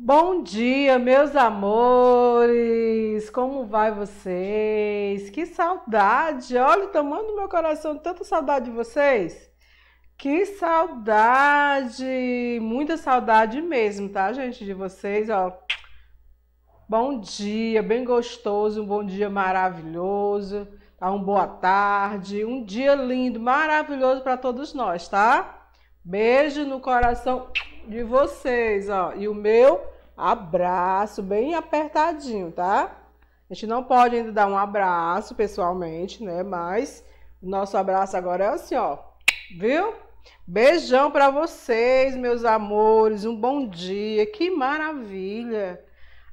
Bom dia, meus amores! Como vai vocês? Que saudade! Olha, tomando meu coração tanta saudade de vocês. Que saudade! Muita saudade mesmo, tá, gente, de vocês, ó. Bom dia, bem gostoso, um bom dia maravilhoso, tá? Um boa tarde, um dia lindo, maravilhoso para todos nós, tá? Beijo no coração de vocês, ó. E o meu abraço bem apertadinho, tá? A gente não pode ainda dar um abraço pessoalmente, né? Mas o nosso abraço agora é assim, ó. Viu? Beijão para vocês, meus amores. Um bom dia. Que maravilha.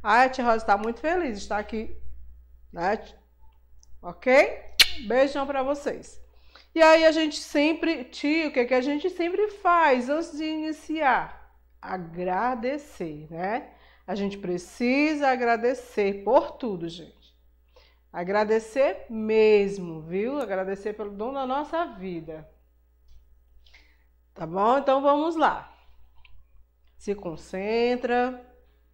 a tia Rosa está muito feliz de estar aqui, né? Ok? Beijão para vocês. E aí a gente sempre, tio, o que, que a gente sempre faz antes de iniciar? agradecer, né? A gente precisa agradecer por tudo, gente. Agradecer mesmo, viu? Agradecer pelo dom da nossa vida. Tá bom? Então vamos lá. Se concentra,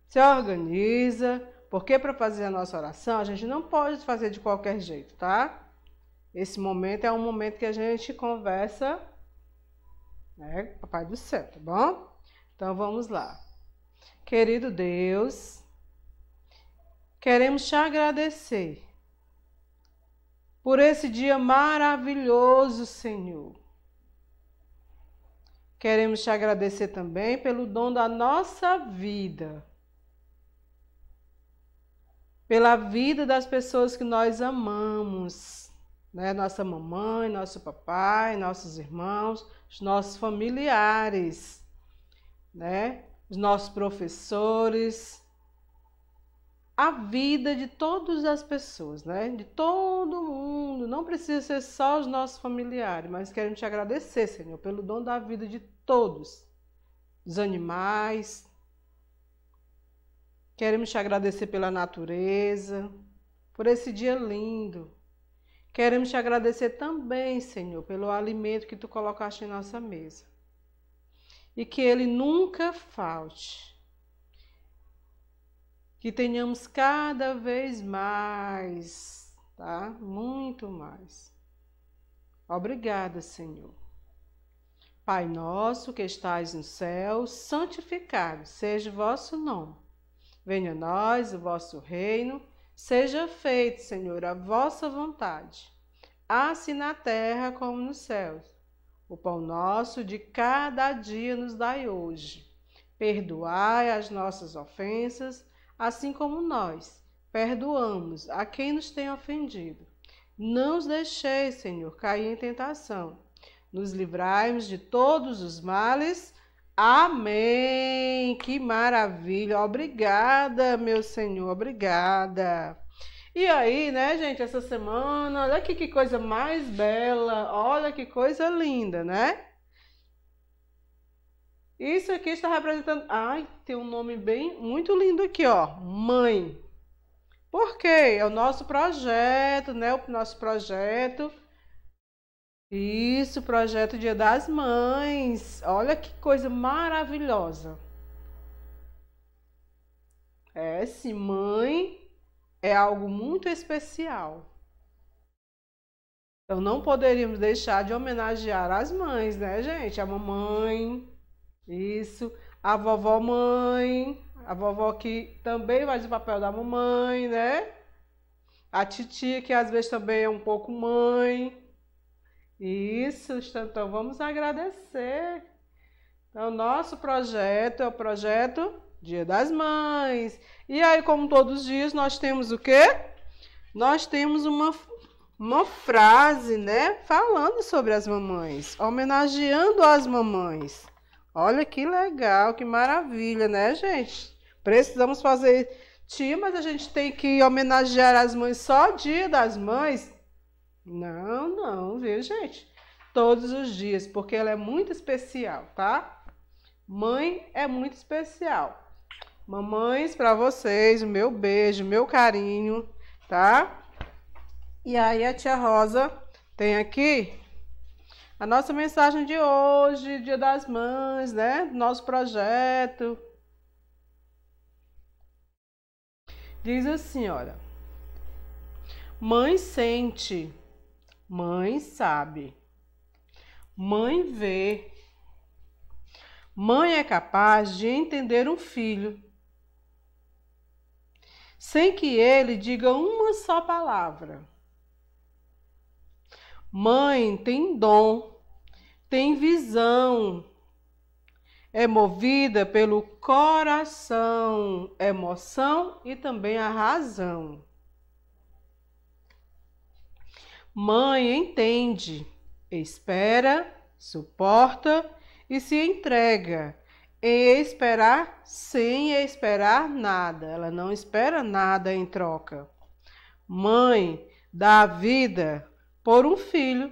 se organiza, porque para fazer a nossa oração, a gente não pode fazer de qualquer jeito, tá? Esse momento é um momento que a gente conversa, né, Papai do Céu, tá bom? Então vamos lá. Querido Deus, queremos te agradecer por esse dia maravilhoso, Senhor. Queremos te agradecer também pelo dom da nossa vida, pela vida das pessoas que nós amamos, né? nossa mamãe, nosso papai, nossos irmãos, nossos familiares né? Os nossos professores, a vida de todas as pessoas, né? De todo mundo. Não precisa ser só os nossos familiares, mas queremos te agradecer, Senhor, pelo dom da vida de todos, dos animais. Queremos te agradecer pela natureza, por esse dia lindo. Queremos te agradecer também, Senhor, pelo alimento que tu colocaste em nossa mesa e que ele nunca falte. Que tenhamos cada vez mais, tá? Muito mais. Obrigada, Senhor. Pai nosso que estais no céu, santificado seja o vosso nome. Venha a nós o vosso reino, seja feito, Senhor, a vossa vontade, assim na terra como nos céus. O pão nosso de cada dia nos dai hoje. Perdoai as nossas ofensas, assim como nós perdoamos a quem nos tem ofendido. Não os deixeis, Senhor, cair em tentação. Nos livrai-nos de todos os males. Amém! Que maravilha! Obrigada, meu Senhor, obrigada. E aí, né, gente, essa semana, olha aqui que coisa mais bela, olha que coisa linda, né? Isso aqui está representando. Ai, tem um nome bem muito lindo aqui, ó. Mãe. Por quê? É o nosso projeto, né? O nosso projeto. Isso, projeto Dia das Mães. Olha que coisa maravilhosa. É, sim, mãe é algo muito especial. Então não poderíamos deixar de homenagear as mães, né, gente? A mamãe, isso, a vovó mãe, a vovó que também faz o papel da mamãe, né? A titia que às vezes também é um pouco mãe. Isso, então, então vamos agradecer. Então, nosso projeto é o projeto Dia das Mães. E aí, como todos os dias, nós temos o quê? Nós temos uma, uma frase, né? Falando sobre as mamães, homenageando as mamães. Olha que legal, que maravilha, né, gente? Precisamos fazer tia, mas a gente tem que homenagear as mães só dia das mães? Não, não, viu, gente? Todos os dias, porque ela é muito especial, tá? Mãe é muito especial. Mamães, para vocês, meu beijo, meu carinho, tá? E aí a tia Rosa tem aqui a nossa mensagem de hoje, Dia das Mães, né? Nosso projeto. Diz assim, olha. Mãe sente, mãe sabe, mãe vê. Mãe é capaz de entender um filho sem que ele diga uma só palavra. Mãe tem dom, tem visão, é movida pelo coração, emoção e também a razão. Mãe entende, espera, suporta e se entrega em esperar sem esperar nada. Ela não espera nada em troca. Mãe dá vida por um filho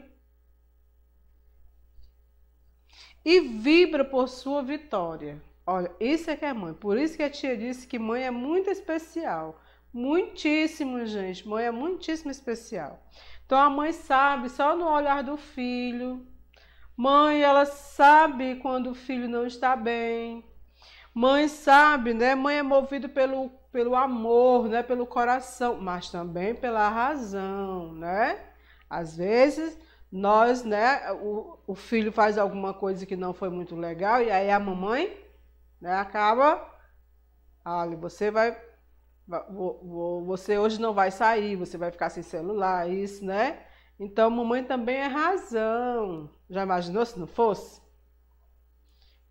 e vibra por sua vitória. Olha, isso é que é mãe. Por isso que a tia disse que mãe é muito especial. Muitíssimo, gente. Mãe é muitíssimo especial. Então a mãe sabe só no olhar do filho Mãe, ela sabe quando o filho não está bem. Mãe sabe, né? Mãe é movida pelo, pelo amor, né? Pelo coração, mas também pela razão, né? Às vezes nós, né? O, o filho faz alguma coisa que não foi muito legal e aí a mamãe, né? Acaba, olha, você vai, você hoje não vai sair, você vai ficar sem celular, isso, né? Então, mamãe também é razão, já imaginou se não fosse?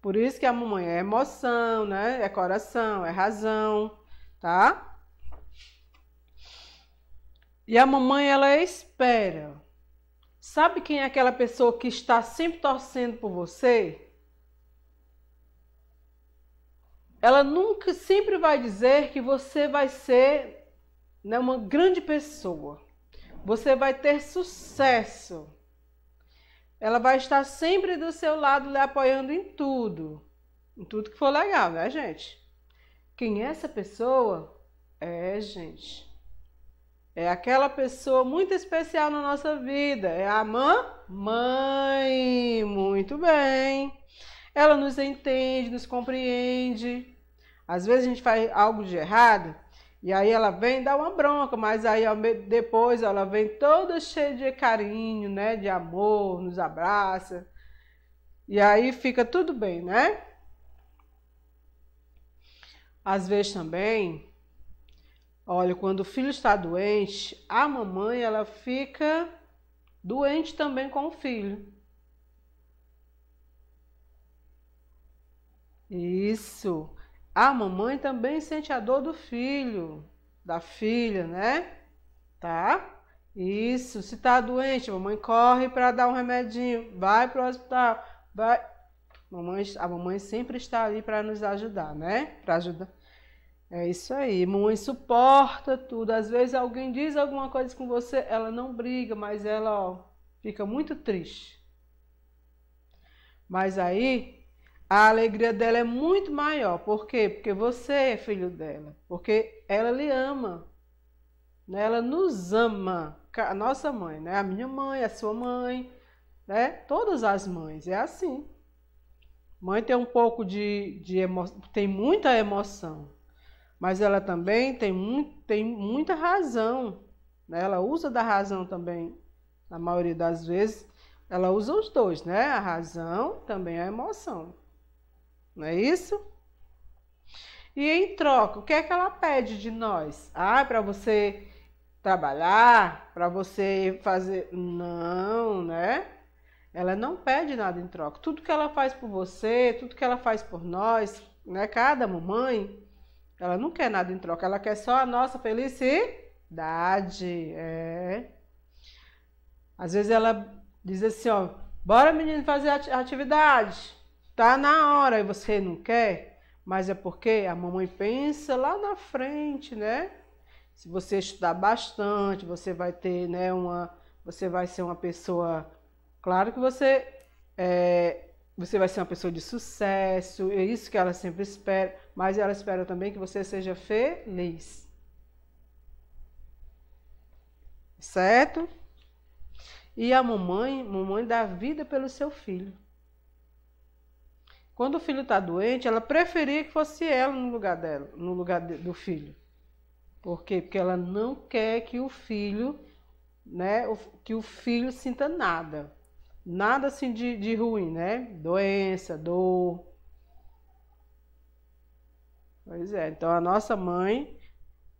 Por isso que a mamãe é emoção, né? É coração, é razão, tá? E a mamãe, ela espera. Sabe quem é aquela pessoa que está sempre torcendo por você? Ela nunca, sempre vai dizer que você vai ser né, uma grande pessoa. Você vai ter sucesso. Ela vai estar sempre do seu lado, lhe apoiando em tudo. Em tudo que for legal, né, gente? Quem é essa pessoa? É, gente. É aquela pessoa muito especial na nossa vida. É a mamãe. Muito bem. Ela nos entende, nos compreende. Às vezes a gente faz algo de errado e aí ela vem dar uma bronca, mas aí depois ela vem toda cheia de carinho, né? De amor, nos abraça. E aí fica tudo bem, né? Às vezes também, olha, quando o filho está doente, a mamãe ela fica doente também com o filho. Isso. A mamãe também sente a dor do filho, da filha, né? Tá? Isso, se tá doente, a mamãe corre para dar um remedinho, vai pro hospital, vai. Mamãe, a mamãe sempre está ali para nos ajudar, né? Para ajudar. É isso aí, mamãe suporta tudo. Às vezes alguém diz alguma coisa com você, ela não briga, mas ela ó, fica muito triste. Mas aí a alegria dela é muito maior. Por quê? Porque você é filho dela. Porque ela lhe ama. Né? Ela nos ama. A nossa mãe, né? A minha mãe, a sua mãe, né? Todas as mães. É assim. Mãe tem um pouco de, de emoção, tem muita emoção. Mas ela também tem, muito, tem muita razão. Né? Ela usa da razão também, na maioria das vezes. Ela usa os dois, né? A razão também é a emoção. Não é isso? E em troca, o que é que ela pede de nós? Ah, para você trabalhar, para você fazer. Não, né? Ela não pede nada em troca. Tudo que ela faz por você, tudo que ela faz por nós, né? Cada mamãe, ela não quer nada em troca. Ela quer só a nossa felicidade. É. Às vezes ela diz assim, ó, bora menino fazer atividade. Tá na hora e você não quer, mas é porque a mamãe pensa lá na frente, né? Se você estudar bastante, você vai ter, né, uma você vai ser uma pessoa, claro que você é, você vai ser uma pessoa de sucesso, é isso que ela sempre espera, mas ela espera também que você seja feliz. Certo? E a mamãe, mamãe dá vida pelo seu filho. Quando o filho está doente, ela preferia que fosse ela no lugar dela, no lugar de, do filho. Por quê? Porque ela não quer que o filho, né, que o filho sinta nada. Nada assim de, de ruim, né? Doença, dor. Pois é, então a nossa mãe,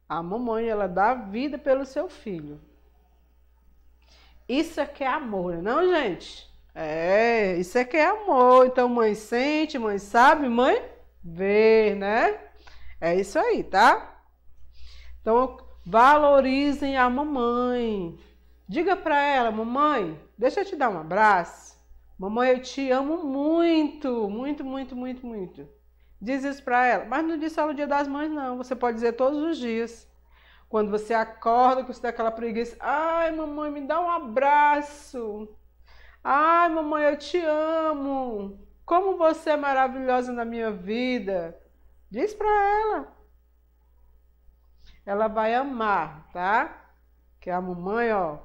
a mamãe, ela dá vida pelo seu filho. Isso é que é amor, né, não, gente? É, isso é que é amor. Então, mãe sente, mãe sabe, mãe vê, né? É isso aí, tá? Então, valorizem a mamãe. Diga para ela, mamãe, deixa eu te dar um abraço. Mamãe, eu te amo muito, muito, muito, muito, muito. Diz isso para ela. Mas não diz só no dia das mães, não. Você pode dizer todos os dias. Quando você acorda, que você dá aquela preguiça. Ai, mamãe, me dá um abraço. Ai, mamãe, eu te amo. Como você é maravilhosa na minha vida. Diz para ela. Ela vai amar, tá? Que é a mamãe, ó,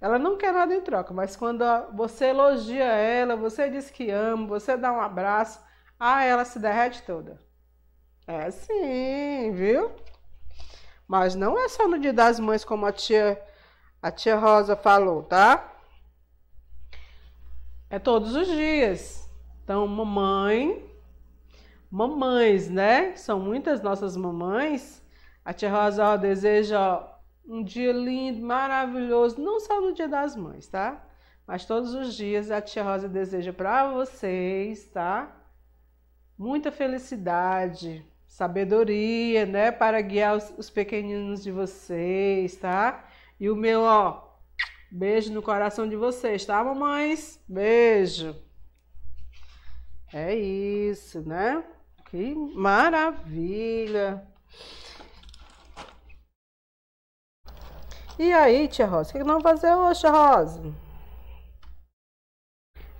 ela não quer nada em troca, mas quando você elogia ela, você diz que ama, você dá um abraço, ah, ela se derrete toda. É sim, viu? Mas não é só no dia das mães como a tia a tia Rosa falou, tá? É todos os dias. Então, mamãe, mamães, né? São muitas nossas mamães. A tia Rosa ó, deseja um dia lindo, maravilhoso, não só no Dia das Mães, tá? Mas todos os dias a tia Rosa deseja para vocês, tá? Muita felicidade, sabedoria, né, para guiar os, os pequeninos de vocês, tá? E o meu, ó, Beijo no coração de vocês, tá, mamães? Beijo. É isso, né? Que maravilha. E aí, tia Rosa? O que nós vamos fazer hoje, tia Rosa?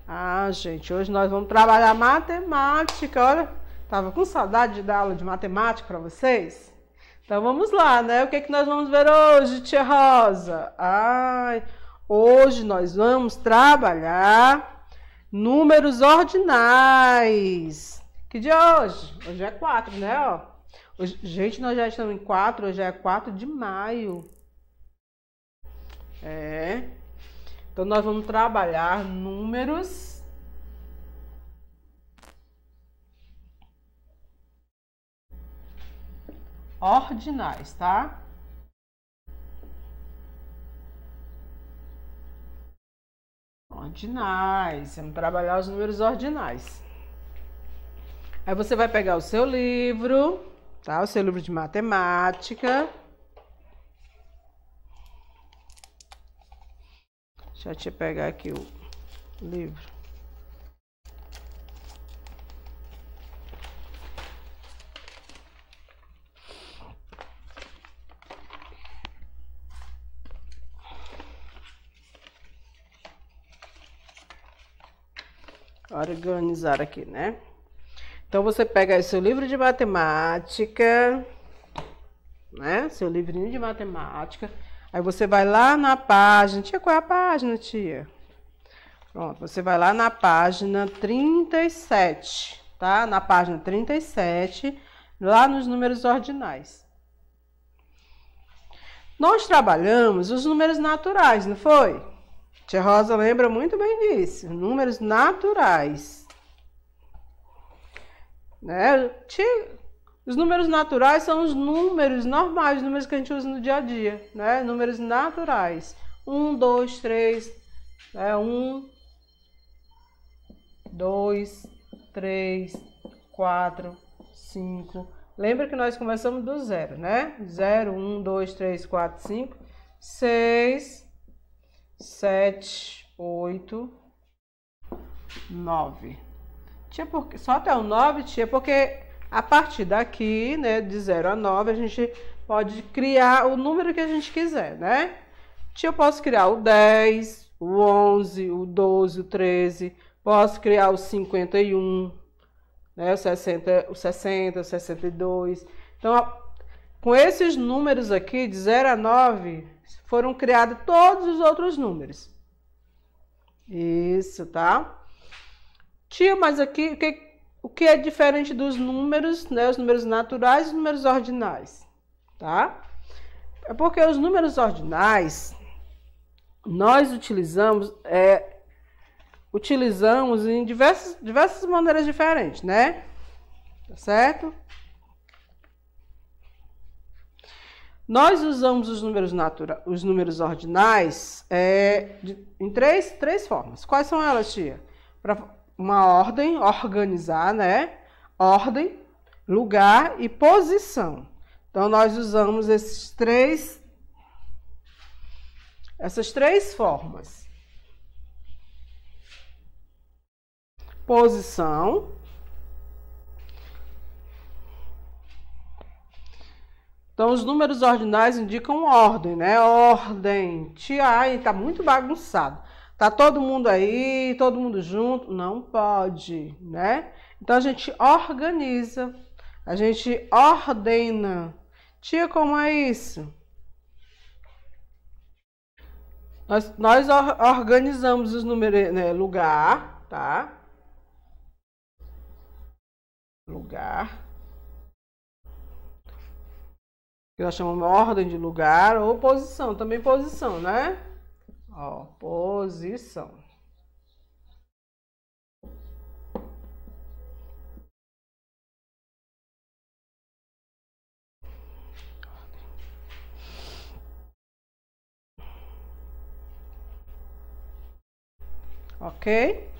Ah, gente, hoje nós vamos trabalhar matemática. Olha, tava com saudade de dar aula de matemática para vocês. Então vamos lá, né? O que, é que nós vamos ver hoje, tia Rosa? Ai. Hoje nós vamos trabalhar números ordinais. Que dia é hoje? Hoje é 4, né? Ó, hoje, gente, nós já estamos em 4, hoje é 4 de maio. É. Então nós vamos trabalhar números ordinais, tá? ordinais. Vamos trabalhar os números ordinais. Aí você vai pegar o seu livro, tá? O seu livro de matemática. Deixa eu te pegar aqui o livro. organizar aqui, né? Então, você pega aí seu livro de matemática, né? Seu livrinho de matemática. Aí você vai lá na página. Tia, qual é a página, tia? Pronto, você vai lá na página 37, tá? Na página 37, lá nos números ordinais. Nós trabalhamos os números naturais, não foi? Tia Rosa lembra muito bem disso. Números naturais. Né? Os números naturais são os números normais, os números que a gente usa no dia a dia, né? Números naturais. Um, dois, três, né? Um, dois, três, quatro, cinco. Lembra que nós começamos do zero, né? Zero, um, dois, três, quatro, cinco, seis, 7, 8, 9. Tia, porque, só até o 9 tia, porque a partir daqui, né, de 0 a 9, a gente pode criar o número que a gente quiser, né? Tia, eu posso criar o 10, o 11, o 12, o 13, posso criar o 51, né, o 60, o 60, o 62. Então, com esses números aqui, de 0 a 9, foram criados todos os outros números. Isso, tá? Tio, mas aqui o que, o que é diferente dos números, né? Os números naturais e os números ordinais, tá? É porque os números ordinais nós utilizamos é, utilizamos em diversas, diversas maneiras diferentes, né? Tá certo? Nós usamos os números, natura, os números ordinais é, de, em três, três formas. Quais são elas, tia? Para uma ordem, organizar, né? Ordem, lugar e posição. Então, nós usamos esses três, essas três formas. Posição, Então, os números ordinais indicam ordem, né? Ordem. Tiai, tá muito bagunçado. Tá todo mundo aí, todo mundo junto? Não pode, né? Então, a gente organiza, a gente ordena. Tia, como é isso? Nós, nós organizamos os números, né? Lugar, tá? Lugar que nós chamamos ordem de lugar ou posição, também posição, né? Ó, posição. Ok?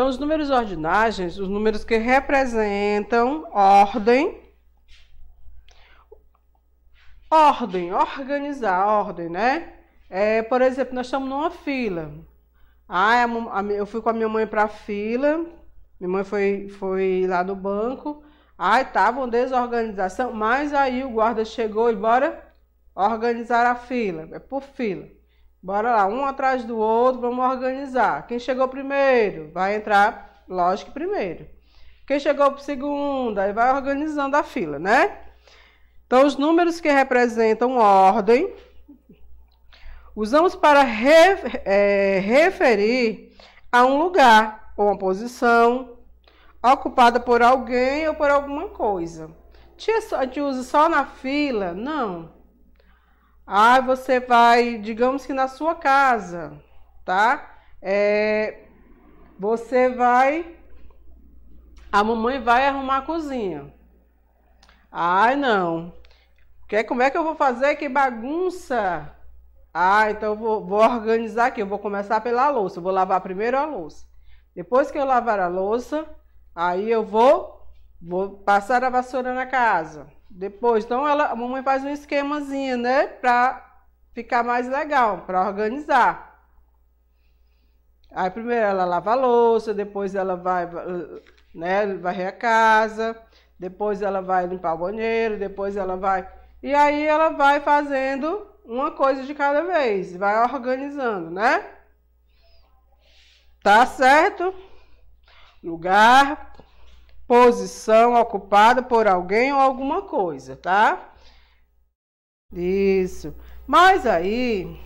Então, os números ordinagens, os números que representam ordem, ordem, organizar, ordem, né? É, por exemplo, nós estamos numa fila. Ah, eu fui com a minha mãe para a fila, minha mãe foi, foi lá no banco. Ah, estavam uma desorganização, mas aí o guarda chegou e bora organizar a fila. É por fila. Bora lá, um atrás do outro, vamos organizar. Quem chegou primeiro vai entrar, lógico, primeiro. Quem chegou segundo, aí vai organizando a fila, né? Então, os números que representam ordem, usamos para é, referir a um lugar ou uma posição ocupada por alguém ou por alguma coisa. A gente usa só na fila? Não. Ah, você vai, digamos que na sua casa, tá? É, você vai, a mamãe vai arrumar a cozinha. Ai, não. Quer, como é que eu vou fazer? Que bagunça! Ah, então eu vou, vou organizar aqui. Eu vou começar pela louça. Eu vou lavar primeiro a louça. Depois que eu lavar a louça, aí eu vou, vou passar a vassoura na casa. Depois, então ela, a mamãe faz um esquemazinho, né? Pra ficar mais legal, pra organizar. Aí primeiro ela lava a louça, depois ela vai, né, varrer a casa, depois ela vai limpar o banheiro, depois ela vai. E aí ela vai fazendo uma coisa de cada vez, vai organizando, né? Tá certo? Lugar, posição ocupada por alguém ou alguma coisa, tá? Isso. Mas aí.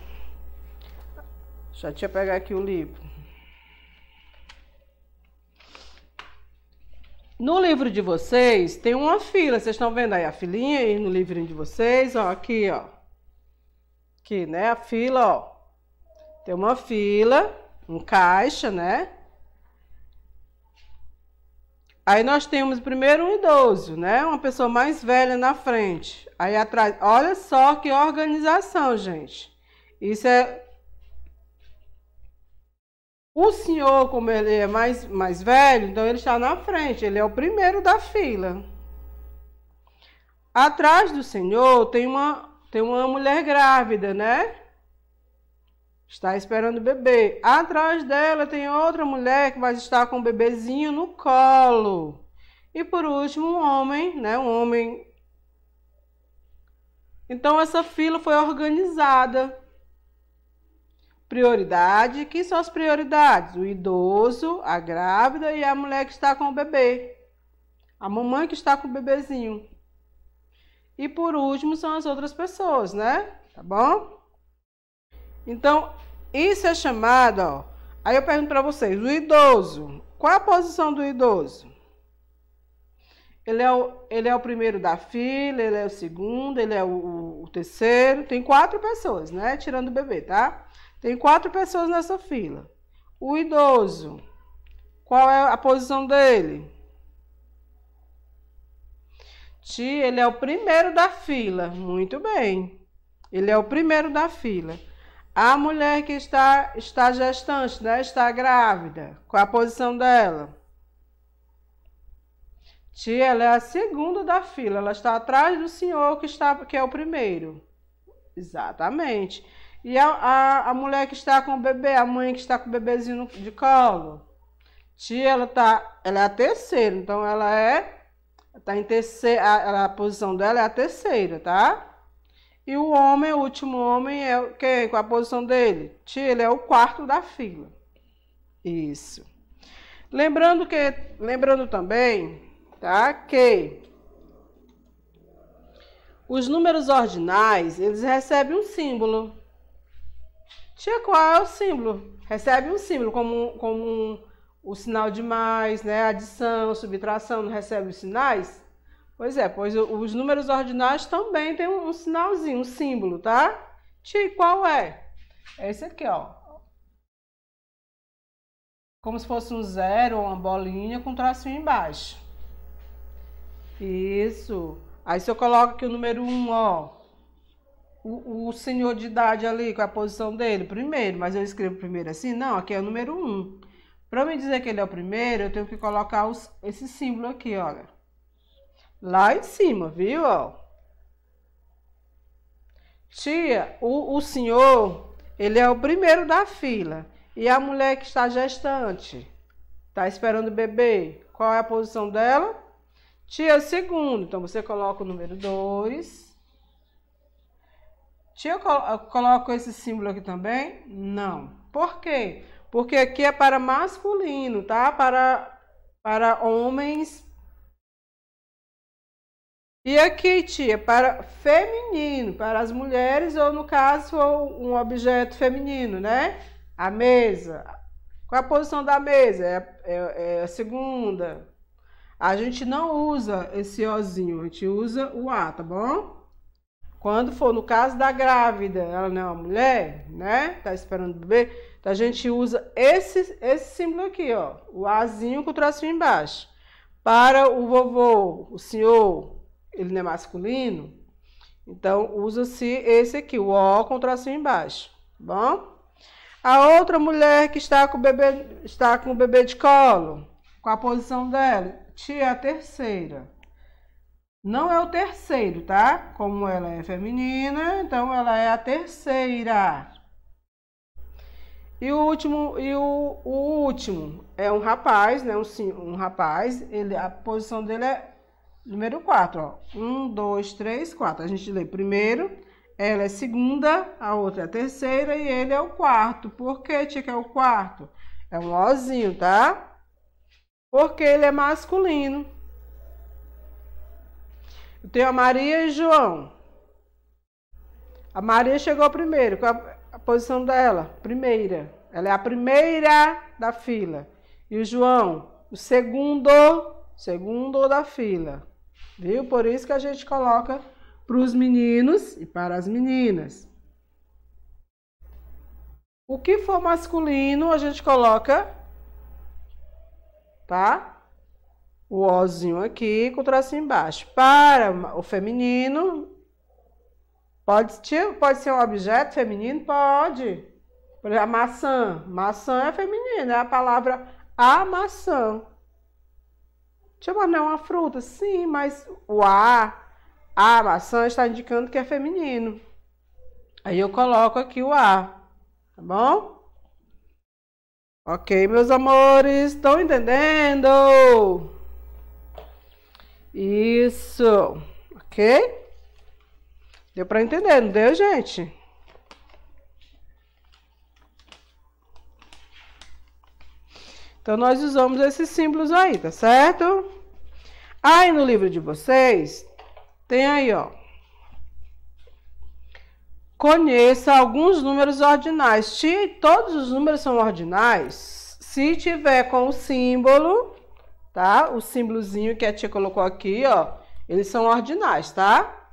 Deixa eu pegar aqui o livro. No livro de vocês tem uma fila, vocês estão vendo aí a filinha aí no livrinho de vocês, ó, aqui, ó. Aqui, né? A fila, ó. Tem uma fila, um caixa, né? Aí nós temos primeiro um idoso, né? Uma pessoa mais velha na frente. Aí atrás, olha só que organização, gente. Isso é o senhor, como ele é mais, mais velho, então ele está na frente, ele é o primeiro da fila. Atrás do senhor tem uma, tem uma mulher grávida, né? Está esperando o bebê. Atrás dela tem outra mulher que vai estar com o bebezinho no colo. E por último, um homem, né? Um homem. Então essa fila foi organizada. Prioridade, que são as prioridades? O idoso, a grávida e a mulher que está com o bebê. A mamãe que está com o bebezinho. E por último são as outras pessoas, né? Tá bom? Então, isso é chamado, ó. Aí eu pergunto para vocês, o idoso, qual a posição do idoso? Ele é, o, ele é o primeiro da fila, ele é o segundo, ele é o, o terceiro. Tem quatro pessoas, né? Tirando o bebê, tá? Tem quatro pessoas nessa fila. O idoso, qual é a posição dele? Ti, ele é o primeiro da fila. Muito bem. Ele é o primeiro da fila. A mulher que está, está gestante, né? está grávida, qual a posição dela? Tia, ela é a segunda da fila, ela está atrás do senhor que, está, que é o primeiro. Exatamente. E a, a, a mulher que está com o bebê, a mãe que está com o bebezinho de colo? Tia, ela, tá, ela é a terceira, então ela é. Tá em terceira, a, a posição dela é a terceira, tá? E o homem, o último homem, é quem? Com a posição dele? Tia, ele é o quarto da fila. Isso. Lembrando que, lembrando também, tá? Que os números ordinais, eles recebem um símbolo. Tia, qual é o símbolo? Recebe um símbolo como, como um, o sinal de mais, né? Adição, subtração, não recebe os sinais? Pois é, pois os números ordinais também tem um, sinalzinho, um símbolo, tá? Ti, qual é? É esse aqui, ó. Como se fosse um zero ou uma bolinha com tracinho embaixo. Isso. Aí se eu coloco aqui o número 1, um, ó. O, o, senhor de idade ali, com é a posição dele, primeiro, mas eu escrevo primeiro assim? Não, aqui é o número 1. Um. Para me dizer que ele é o primeiro, eu tenho que colocar os, esse símbolo aqui, olha. Lá em cima, viu? Ó. Tia, o, o senhor, ele é o primeiro da fila. E a mulher que está gestante, está esperando o bebê, qual é a posição dela? Tia, segundo. Então, você coloca o número 2. Tia, eu coloco esse símbolo aqui também? Não. Por quê? Porque aqui é para masculino, tá? Para, para homens e aqui, tia, para feminino, para as mulheres, ou no caso, um objeto feminino, né? A mesa. Qual a posição da mesa? É, é, é a segunda. A gente não usa esse ozinho, a gente usa o A, tá bom? Quando for no caso da grávida, ela não é uma mulher, né? Tá esperando o bebê. Então a gente usa esse, esse símbolo aqui, ó. O Azinho com o tracinho embaixo. Para o vovô, o senhor, ele não é masculino. Então, usa-se esse aqui, o O com o tracinho embaixo, tá bom? A outra mulher que está com o bebê, está com o bebê de colo, com a posição dela, tia, é a terceira. Não é o terceiro, tá? Como ela é feminina, então ela é a terceira. E o último, e o, o último é um rapaz, né? Um, um rapaz, ele, a posição dele é Número 4, ó. 1, 2, 3, 4. A gente lê primeiro, ela é segunda, a outra é a terceira e ele é o quarto. Por que, tia, que é o quarto? É um ozinho, tá? Porque ele é masculino. Eu tenho a Maria e João. A Maria chegou primeiro. Qual a posição dela? Primeira. Ela é a primeira da fila. E o João, o segundo, segundo da fila. Viu? Por isso que a gente coloca para os meninos e para as meninas. O que for masculino, a gente coloca, tá? O ózinho aqui com o tracinho embaixo. Para o feminino, pode, pode ser um objeto feminino? Pode. Por exemplo, a maçã. Maçã é feminina, é a palavra a maçã. Chamar não é uma fruta? Sim, mas o A, a maçã está indicando que é feminino. Aí eu coloco aqui o A, tá bom? Ok, meus amores, estão entendendo? Isso, ok? Deu para entender, não deu, gente? Então, nós usamos esses símbolos aí, tá certo? Aí no livro de vocês, tem aí, ó. Conheça alguns números ordinais. Todos os números são ordinais. Se tiver com o símbolo, tá? O símbolozinho que a tia colocou aqui, ó. Eles são ordinais, tá?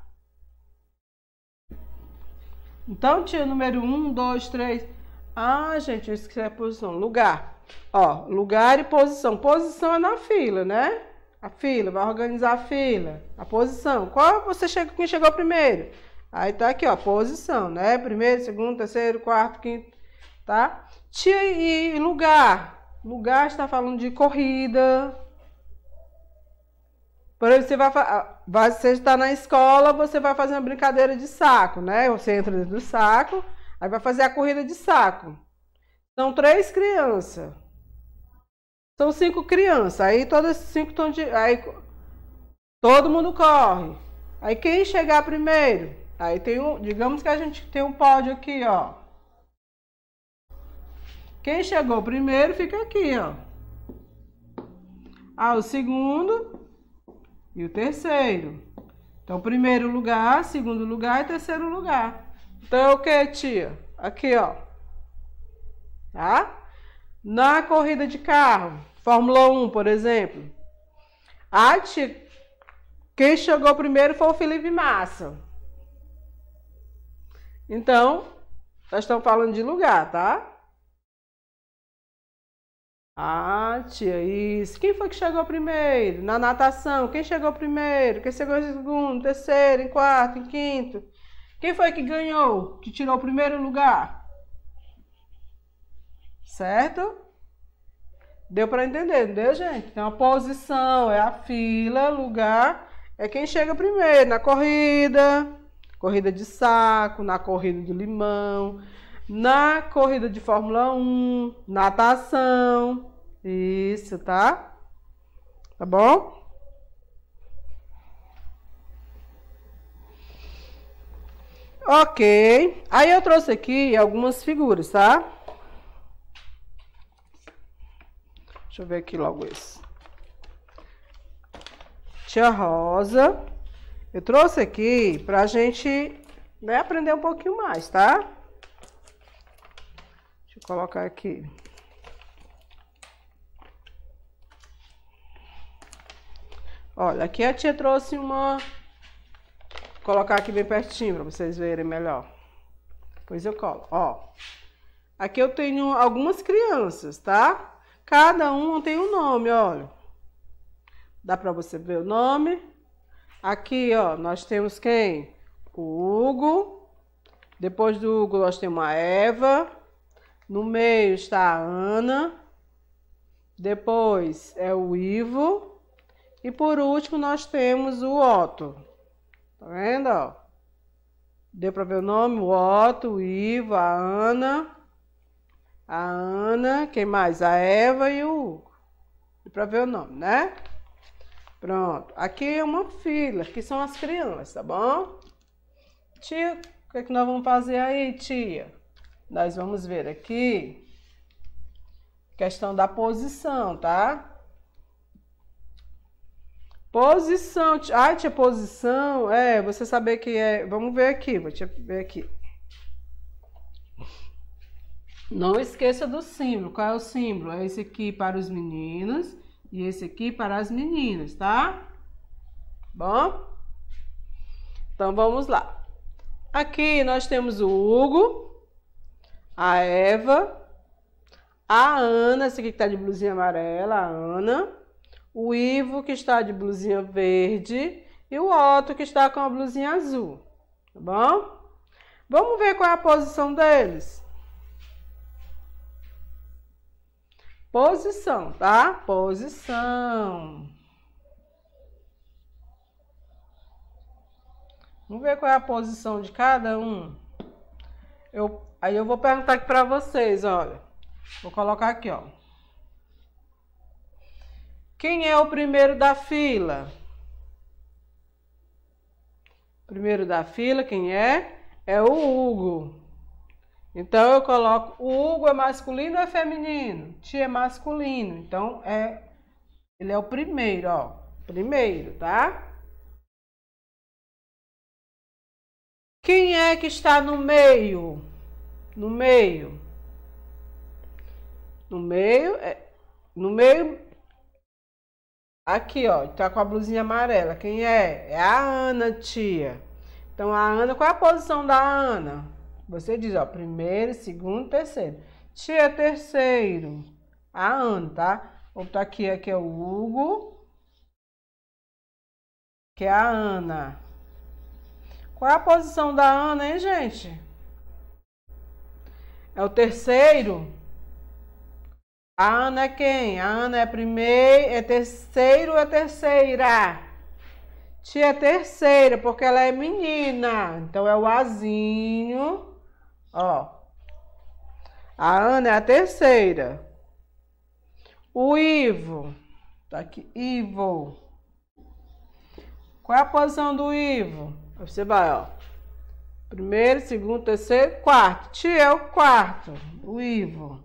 Então, tia, número 1, 2, 3. Ah, gente, eu esqueci a posição. Lugar. Ó, lugar e posição. Posição é na fila, né? a fila, vai organizar a fila, a posição. Qual você chega, quem chegou primeiro? Aí tá aqui, ó, posição, né? Primeiro, segundo, terceiro, quarto, quinto, tá? Tia e lugar. Lugar está falando de corrida. Por exemplo, você ah, vai, você está na escola, você vai fazer uma brincadeira de saco, né? Você entra dentro do saco, aí vai fazer a corrida de saco. São três crianças. São cinco crianças. Aí todas cinco estão de. Aí todo mundo corre. Aí quem chegar primeiro? Aí tem um. Digamos que a gente tem um pódio aqui, ó. Quem chegou primeiro fica aqui, ó. Ah, o segundo e o terceiro. Então, primeiro lugar, segundo lugar e terceiro lugar. Então, é o que, tia? Aqui, ó. Tá? Na corrida de carro, Fórmula 1, por exemplo, a quem chegou primeiro foi o Felipe Massa. Então, nós estamos falando de lugar, tá? Ah, tia, é isso. Quem foi que chegou primeiro? Na natação, quem chegou primeiro? Quem chegou em segundo, terceiro, em quarto, em quinto? Quem foi que ganhou, que tirou o primeiro lugar? certo? Deu para entender, não deu, gente? Então, a posição é a fila, lugar é quem chega primeiro na corrida, corrida de saco, na corrida de limão, na corrida de Fórmula 1, natação. Isso, tá? Tá bom? Ok. Aí eu trouxe aqui algumas figuras, tá? Deixa eu ver aqui logo esse. Tia Rosa. Eu trouxe aqui pra gente né, aprender um pouquinho mais, tá? Deixa eu colocar aqui. Olha, aqui a tia trouxe uma... Vou colocar aqui bem pertinho para vocês verem melhor. Depois eu colo. Ó, aqui eu tenho algumas crianças, tá? Cada um tem um nome, olha. Dá para você ver o nome. Aqui, ó, nós temos quem? O Hugo. Depois do Hugo, nós temos a Eva. No meio está a Ana. Depois é o Ivo. E por último, nós temos o Otto. Tá vendo, ó? Deu para ver o nome? O Otto, o Ivo, a Ana a Ana, quem mais? A Eva e o Hugo. Para ver o nome, né? Pronto. Aqui é uma fila, que são as crianças, tá bom? Tia, o que, é que nós vamos fazer aí, tia? Nós vamos ver aqui questão da posição, tá? Posição. Ai, tia, posição. É, você saber que é. Vamos ver aqui, vou te ver aqui. Não esqueça do símbolo. Qual é o símbolo? É esse aqui para os meninos e esse aqui para as meninas, tá? Bom? Então vamos lá. Aqui nós temos o Hugo, a Eva, a Ana, esse aqui que está de blusinha amarela, a Ana, o Ivo que está de blusinha verde e o Otto que está com a blusinha azul, tá bom? Vamos ver qual é a posição deles. Posição, tá? Posição. Vamos ver qual é a posição de cada um. Eu, aí eu vou perguntar aqui para vocês, olha. Vou colocar aqui, ó. Quem é o primeiro da fila? Primeiro da fila, quem é? É o Hugo. Então eu coloco o Hugo é masculino ou é feminino? Ti é masculino. Então é ele é o primeiro, ó. Primeiro, tá? Quem é que está no meio? No meio. No meio é no meio aqui, ó, tá com a blusinha amarela. Quem é? É a Ana, tia. Então a Ana, qual é a posição da Ana? Você diz, ó, primeiro, segundo, terceiro. Tia, terceiro. A Ana, tá? Vou botar aqui, aqui é o Hugo. Que é a Ana. Qual é a posição da Ana, hein, gente? É o terceiro? A Ana é quem? A Ana é primeiro, é terceiro ou é terceira? Tia é terceira, porque ela é menina. Então é o Azinho. Ó. A Ana é a terceira. O Ivo. Tá aqui. Ivo. Qual é a posição do Ivo? Você vai, ó. Primeiro, segundo, terceiro, quarto. Tia é o quarto. O Ivo.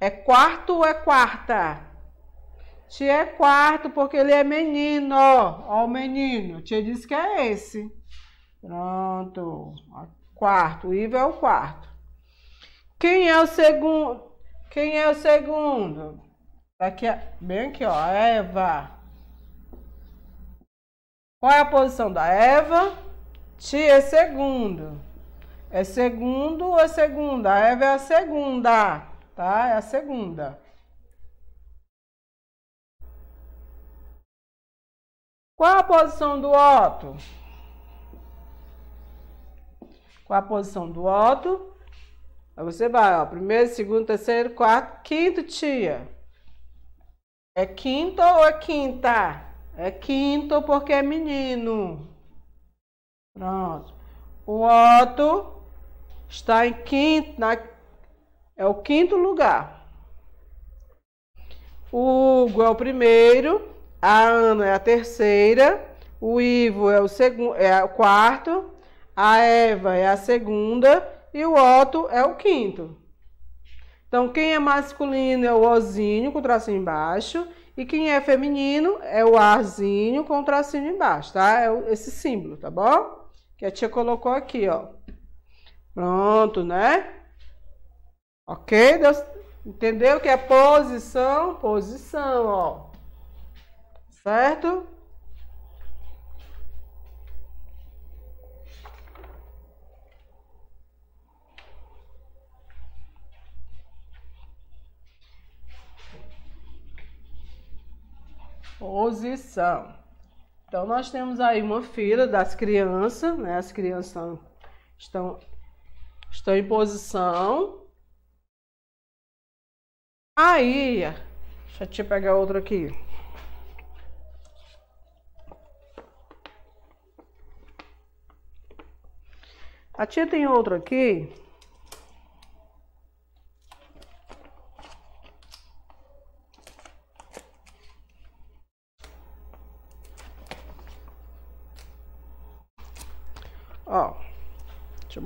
É quarto ou é quarta? Tia é quarto porque ele é menino. Ó, ó o menino. Tia disse que é esse. Pronto. Ok. Quarto, Ivo é o quarto. Quem é o segundo? Quem é o segundo? Aqui, bem aqui, ó, Eva. Qual é a posição da Eva? Ti é segundo. É segundo ou é segunda? A Eva é a segunda, tá? É a segunda. Qual a posição do Otto? com a posição do ódio. Aí você vai, ó, primeiro, segundo, terceiro, quarto, quinto, tia. É quinto ou é quinta? É quinto porque é menino. Pronto. O Otto está em quinto, na, é o quinto lugar. O Hugo é o primeiro, a Ana é a terceira, o Ivo é o segundo, é o quarto a Eva é a segunda e o Otto é o quinto. Então, quem é masculino é o ozinho com tracinho embaixo e quem é feminino é o arzinho com tracinho embaixo, tá? É esse símbolo, tá bom? Que a tia colocou aqui, ó. Pronto, né? Ok? Deus... Entendeu que é posição? Posição, ó. Certo? Posição. Então, nós temos aí uma fila das crianças, né? As crianças estão, estão em posição. Aí, deixa eu te pegar outro aqui. A tia tem outro aqui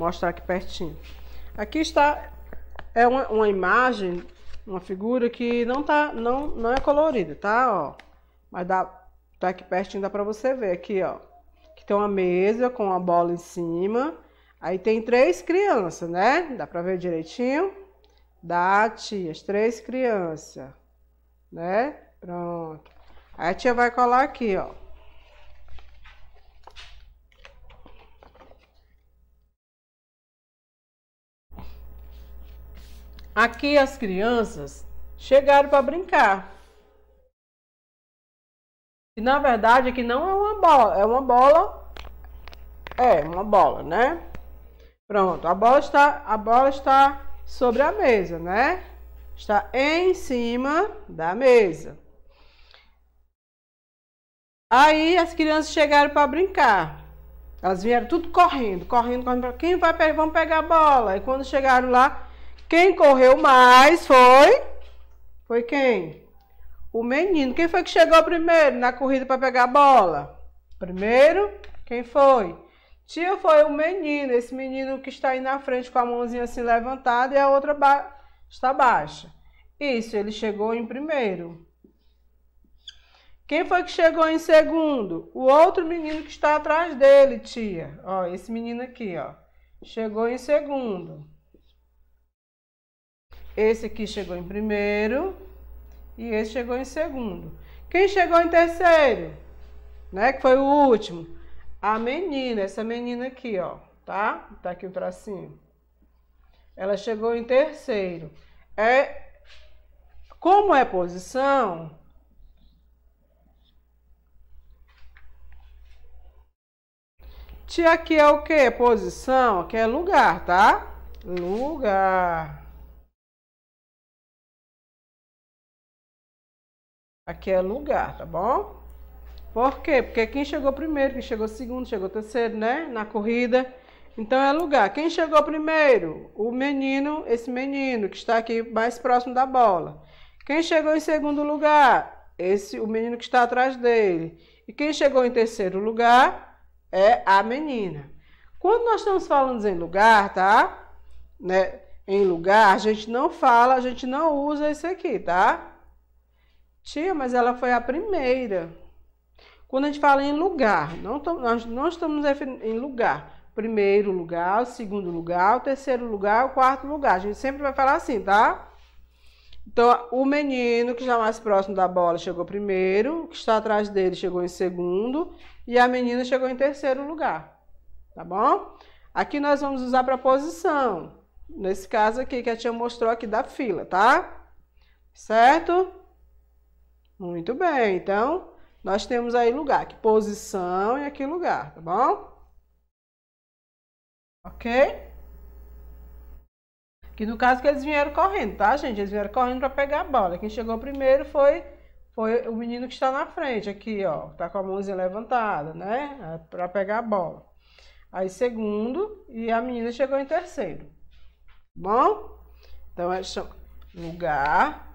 mostrar aqui pertinho. Aqui está é uma, uma imagem, uma figura que não tá não não é colorida, tá, ó. Mas dá tá aqui pertinho dá para você ver aqui, ó. Que tem uma mesa com uma bola em cima. Aí tem três crianças, né? Dá para ver direitinho? Dá, tia, as três crianças, né? Pronto. Aí a tia vai colar aqui, ó. Aqui as crianças chegaram para brincar. E na verdade aqui não é uma bola, é uma bola. É, uma bola, né? Pronto, a bola está, a bola está sobre a mesa, né? Está em cima da mesa. Aí as crianças chegaram para brincar. Elas vieram tudo correndo, correndo, correndo. Quem vai pegar? Vamos pegar a bola. E quando chegaram lá, quem correu mais foi. Foi quem? O menino. Quem foi que chegou primeiro na corrida para pegar a bola? Primeiro, quem foi? Tio foi o menino, esse menino que está aí na frente com a mãozinha assim levantada e a outra ba está baixa. Isso, ele chegou em primeiro. Quem foi que chegou em segundo? O outro menino que está atrás dele, tia. Ó, esse menino aqui, ó. Chegou em segundo. Esse aqui chegou em primeiro e esse chegou em segundo. Quem chegou em terceiro? Né? Que foi o último. A menina, essa menina aqui, ó, tá? Tá aqui o tracinho. Ela chegou em terceiro. É como é posição, Tia, aqui é o quê? Posição, aqui é lugar, tá? Lugar. Aqui é lugar, tá bom? Por quê? Porque quem chegou primeiro, quem chegou segundo, chegou terceiro, né? Na corrida. Então é lugar. Quem chegou primeiro? O menino, esse menino que está aqui mais próximo da bola. Quem chegou em segundo lugar? Esse, o menino que está atrás dele. E quem chegou em terceiro lugar é a menina. Quando nós estamos falando em lugar, tá? Né? Em lugar, a gente não fala, a gente não usa isso aqui, tá? Tia, mas ela foi a primeira. Quando a gente fala em lugar, não nós não estamos em lugar. Primeiro lugar, segundo lugar, terceiro lugar, quarto lugar. A gente sempre vai falar assim, tá? Então, o menino que está mais próximo da bola chegou primeiro, o que está atrás dele chegou em segundo e a menina chegou em terceiro lugar. Tá bom? Aqui nós vamos usar para posição. Nesse caso aqui que a tia mostrou aqui da fila, tá? Certo? Muito bem, então nós temos aí lugar, que posição e aquele lugar, tá bom? Ok? Que no caso que eles vieram correndo, tá, gente? Eles vieram correndo para pegar a bola. Quem chegou primeiro foi foi o menino que está na frente aqui, ó, tá com a mãozinha levantada, né, é, para pegar a bola. Aí segundo e a menina chegou em terceiro. Tá bom? Então é lugar,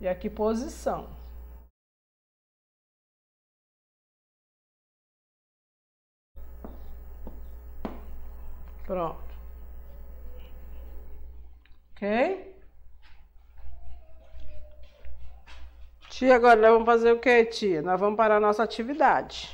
e a que posição. Pronto. Ok? Tia, agora nós vamos fazer o que, tia? Nós vamos para a nossa atividade.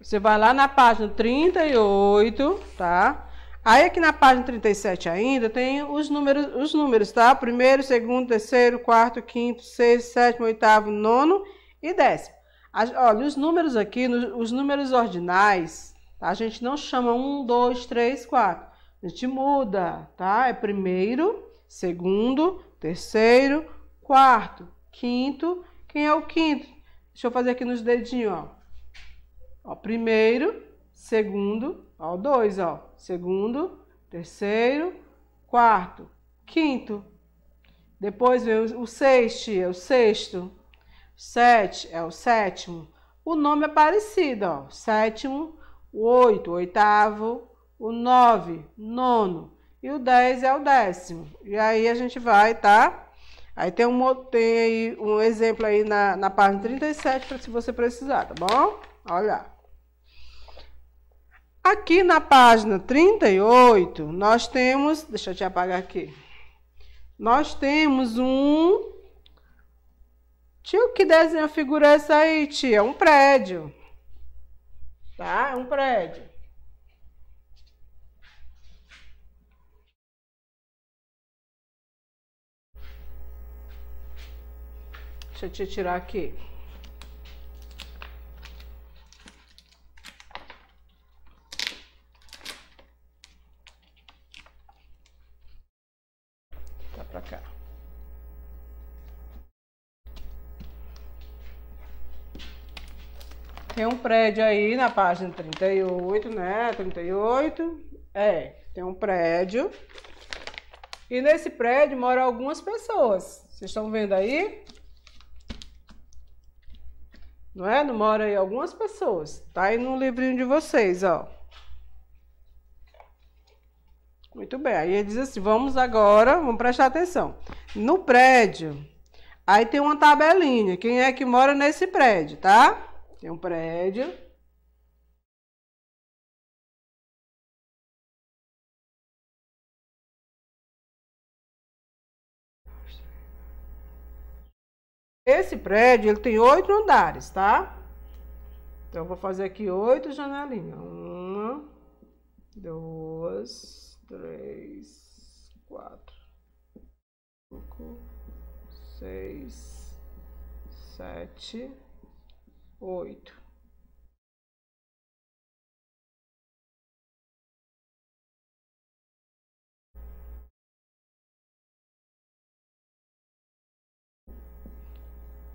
Você vai lá na página 38, tá? Aí aqui na página 37 ainda tem os números, os números, tá? Primeiro, segundo, terceiro, quarto, quinto, sexto, sétimo, oitavo, nono e décimo. A, olha, os números aqui, os números ordinais, tá? a gente não chama um, dois, três, quatro. A gente muda, tá? É primeiro, segundo, terceiro, quarto, quinto. Quem é o quinto? Deixa eu fazer aqui nos dedinhos, ó. ó primeiro, segundo, Ó, o 2, ó. Segundo, terceiro, quarto, quinto. Depois vem o, sexto, é o sexto. Sete é o sétimo. O nome é parecido, ó. Sétimo, o oito, oitavo, o nove, nono. E o dez é o décimo. E aí a gente vai, tá? Aí tem um, tem aí um exemplo aí na, na página 37 para se você precisar, tá bom? Olha lá. Aqui na página 38, nós temos, deixa eu te apagar aqui. Nós temos um Tio, que desenho a figura é essa aí, tia? É um prédio. Tá? É um prédio. Deixa eu te tirar aqui. cá. Tem um prédio aí na página 38, né? 38. É, tem um prédio. E nesse prédio moram algumas pessoas. Vocês estão vendo aí? Não é? Não mora aí algumas pessoas. Tá aí no livrinho de vocês, ó. Muito bem. Aí ele diz assim: vamos agora, vamos prestar atenção. No prédio, aí tem uma tabelinha. Quem é que mora nesse prédio, tá? Tem um prédio. Esse prédio ele tem oito andares, tá? Então, eu vou fazer aqui oito janelinhas. Uma, duas, três, quatro, cinco, seis, sete, oito.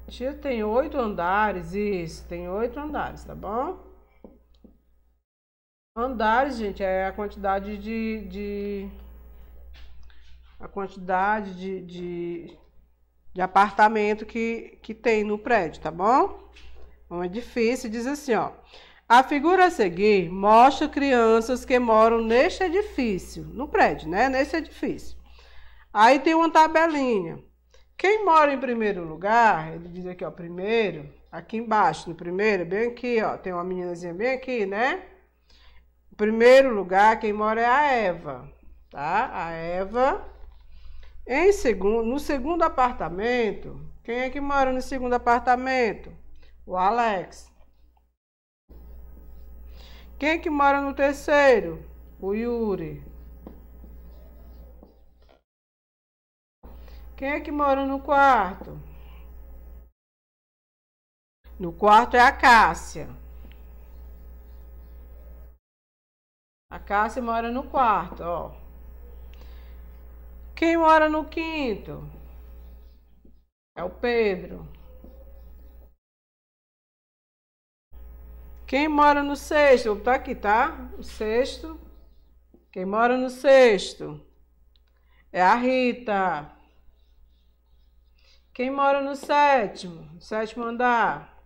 Tia, tem oito andares, isso, tem oito andares, tá bom? Andares, gente, é a quantidade de. de a quantidade de, de, de, apartamento que, que tem no prédio, tá bom? Um então, edifício é diz assim, ó. A figura a seguir mostra crianças que moram neste edifício, no prédio, né? Nesse edifício. Aí tem uma tabelinha. Quem mora em primeiro lugar, ele diz aqui, ó, primeiro, aqui embaixo, no primeiro, bem aqui, ó, tem uma meninazinha bem aqui, né? primeiro lugar, quem mora é a Eva, tá? A Eva. Em segundo, no segundo apartamento, quem é que mora no segundo apartamento? O Alex. Quem é que mora no terceiro? O Yuri. Quem é que mora no quarto? No quarto é a Cássia. A Cássia mora no quarto, ó. Quem mora no quinto? É o Pedro. Quem mora no sexto? Tá aqui, tá? O sexto. Quem mora no sexto? É a Rita. Quem mora no sétimo? Sétimo andar.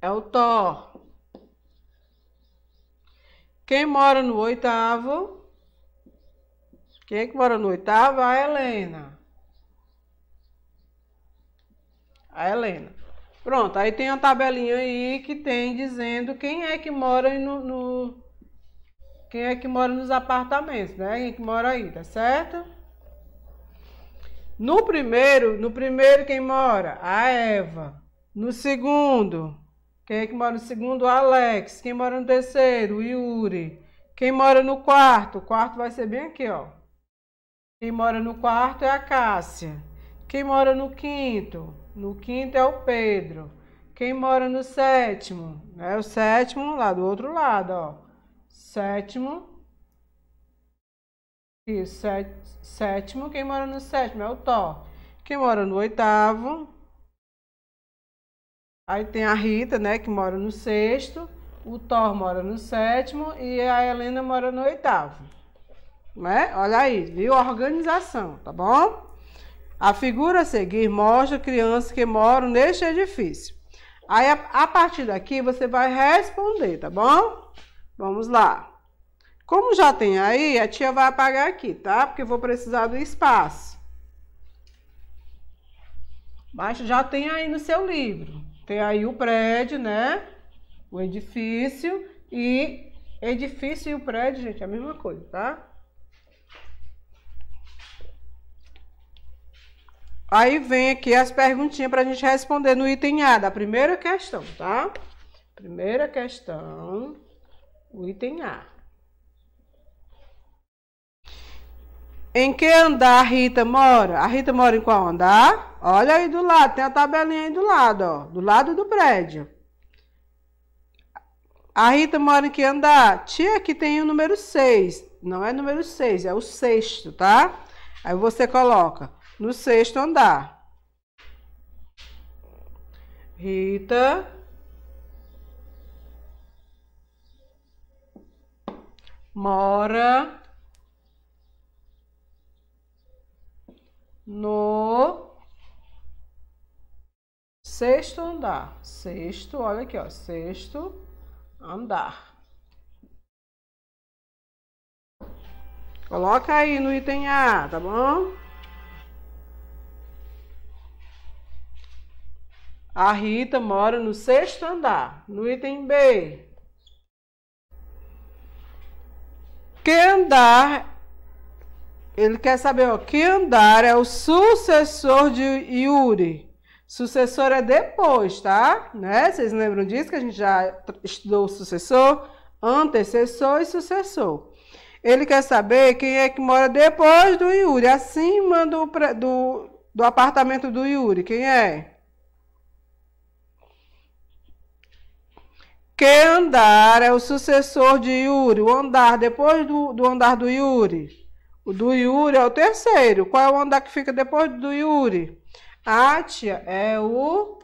É o Thor. Quem mora no oitavo? Quem é que mora no oitavo? A Helena. A Helena. Pronto, aí tem uma tabelinha aí que tem dizendo quem é que mora no, no quem é que mora nos apartamentos, né? Quem é que mora aí, tá certo? No primeiro, no primeiro quem mora? A Eva. No segundo, quem é que mora no segundo? Alex. Quem mora no terceiro? Yuri. Quem mora no quarto? O quarto vai ser bem aqui, ó. Quem mora no quarto é a Cássia. Quem mora no quinto? No quinto é o Pedro. Quem mora no sétimo? É o sétimo lá do outro lado, ó. Sétimo. Isso, sétimo. Quem mora no sétimo é o Thor. Quem mora no oitavo? Aí tem a Rita, né, que mora no sexto, o Thor mora no sétimo e a Helena mora no oitavo. Né? Olha aí, viu? organização, tá bom? A figura a seguir mostra crianças que moram neste edifício. Aí, a, partir daqui, você vai responder, tá bom? Vamos lá. Como já tem aí, a tia vai apagar aqui, tá? Porque eu vou precisar do espaço. Mas já tem aí no seu livro. Tem aí o prédio, né? O edifício e edifício e o prédio, gente, é a mesma coisa, tá? Aí vem aqui as perguntinhas para a gente responder no item A da primeira questão, tá? Primeira questão, o item A. Em que andar a Rita mora? A Rita mora em qual andar? Olha aí do lado, tem a tabelinha aí do lado, ó, do lado do prédio. A Rita mora em que andar? Tia, aqui tem o número 6. Não é número 6, é o sexto, tá? Aí você coloca no sexto andar. Rita mora no sexto andar. Sexto, olha aqui, ó, sexto andar. Coloca aí no item A, tá bom? A Rita mora no sexto andar, no item B. Que andar ele quer saber, ó, que andar é o sucessor de Yuri. Sucessor é depois, tá? Né? Vocês lembram disso que a gente já estudou sucessor, antecessor e sucessor. Ele quer saber quem é que mora depois do Yuri, acima do, do, do apartamento do Yuri. Quem é? Que andar é o sucessor de Yuri? O andar depois do, do andar do Yuri. O do Yuri é o terceiro. Qual é o andar que fica depois do Yuri? Átia é o...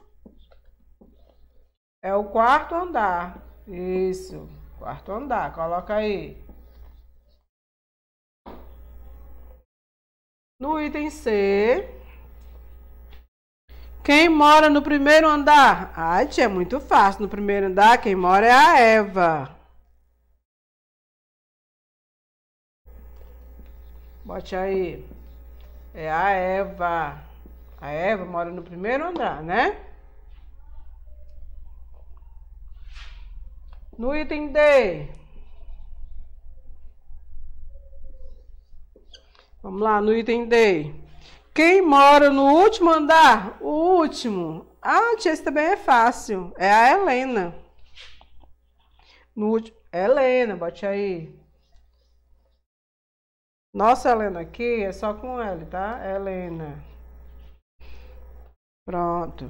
É o quarto andar. Isso. Quarto andar. Coloca aí. No item C... Quem mora no primeiro andar? Ai, tia, é muito fácil. No primeiro andar, quem mora é a Eva. Bote aí. É a Eva. A Eva mora no primeiro andar, né? No item D. Vamos lá, no item D. Quem mora no último andar? O último. Ah, tia, esse também é fácil. É a Helena. No último. Helena, bote aí. Nossa Helena aqui é só com L, tá? Helena. Pronto.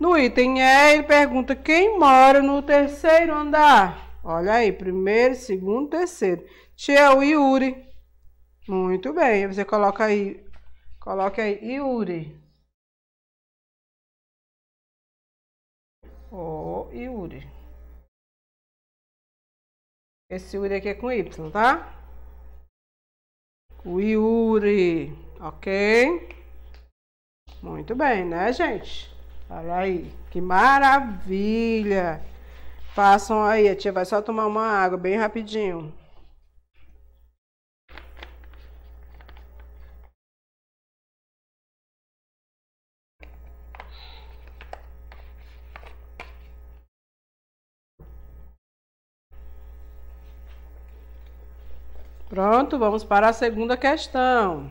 No item E, ele pergunta quem mora no terceiro andar. Olha aí, primeiro, segundo, terceiro. Tiel Yuri. Muito bem. Você coloca aí. Coloca aí Yuri. Ó, oh, Yuri. Esse Yuri aqui é com Y, tá? o Yuri, ok? Muito bem, né, gente? Olha aí, que maravilha! Façam aí, a tia vai só tomar uma água bem rapidinho. Pronto, vamos para a segunda questão.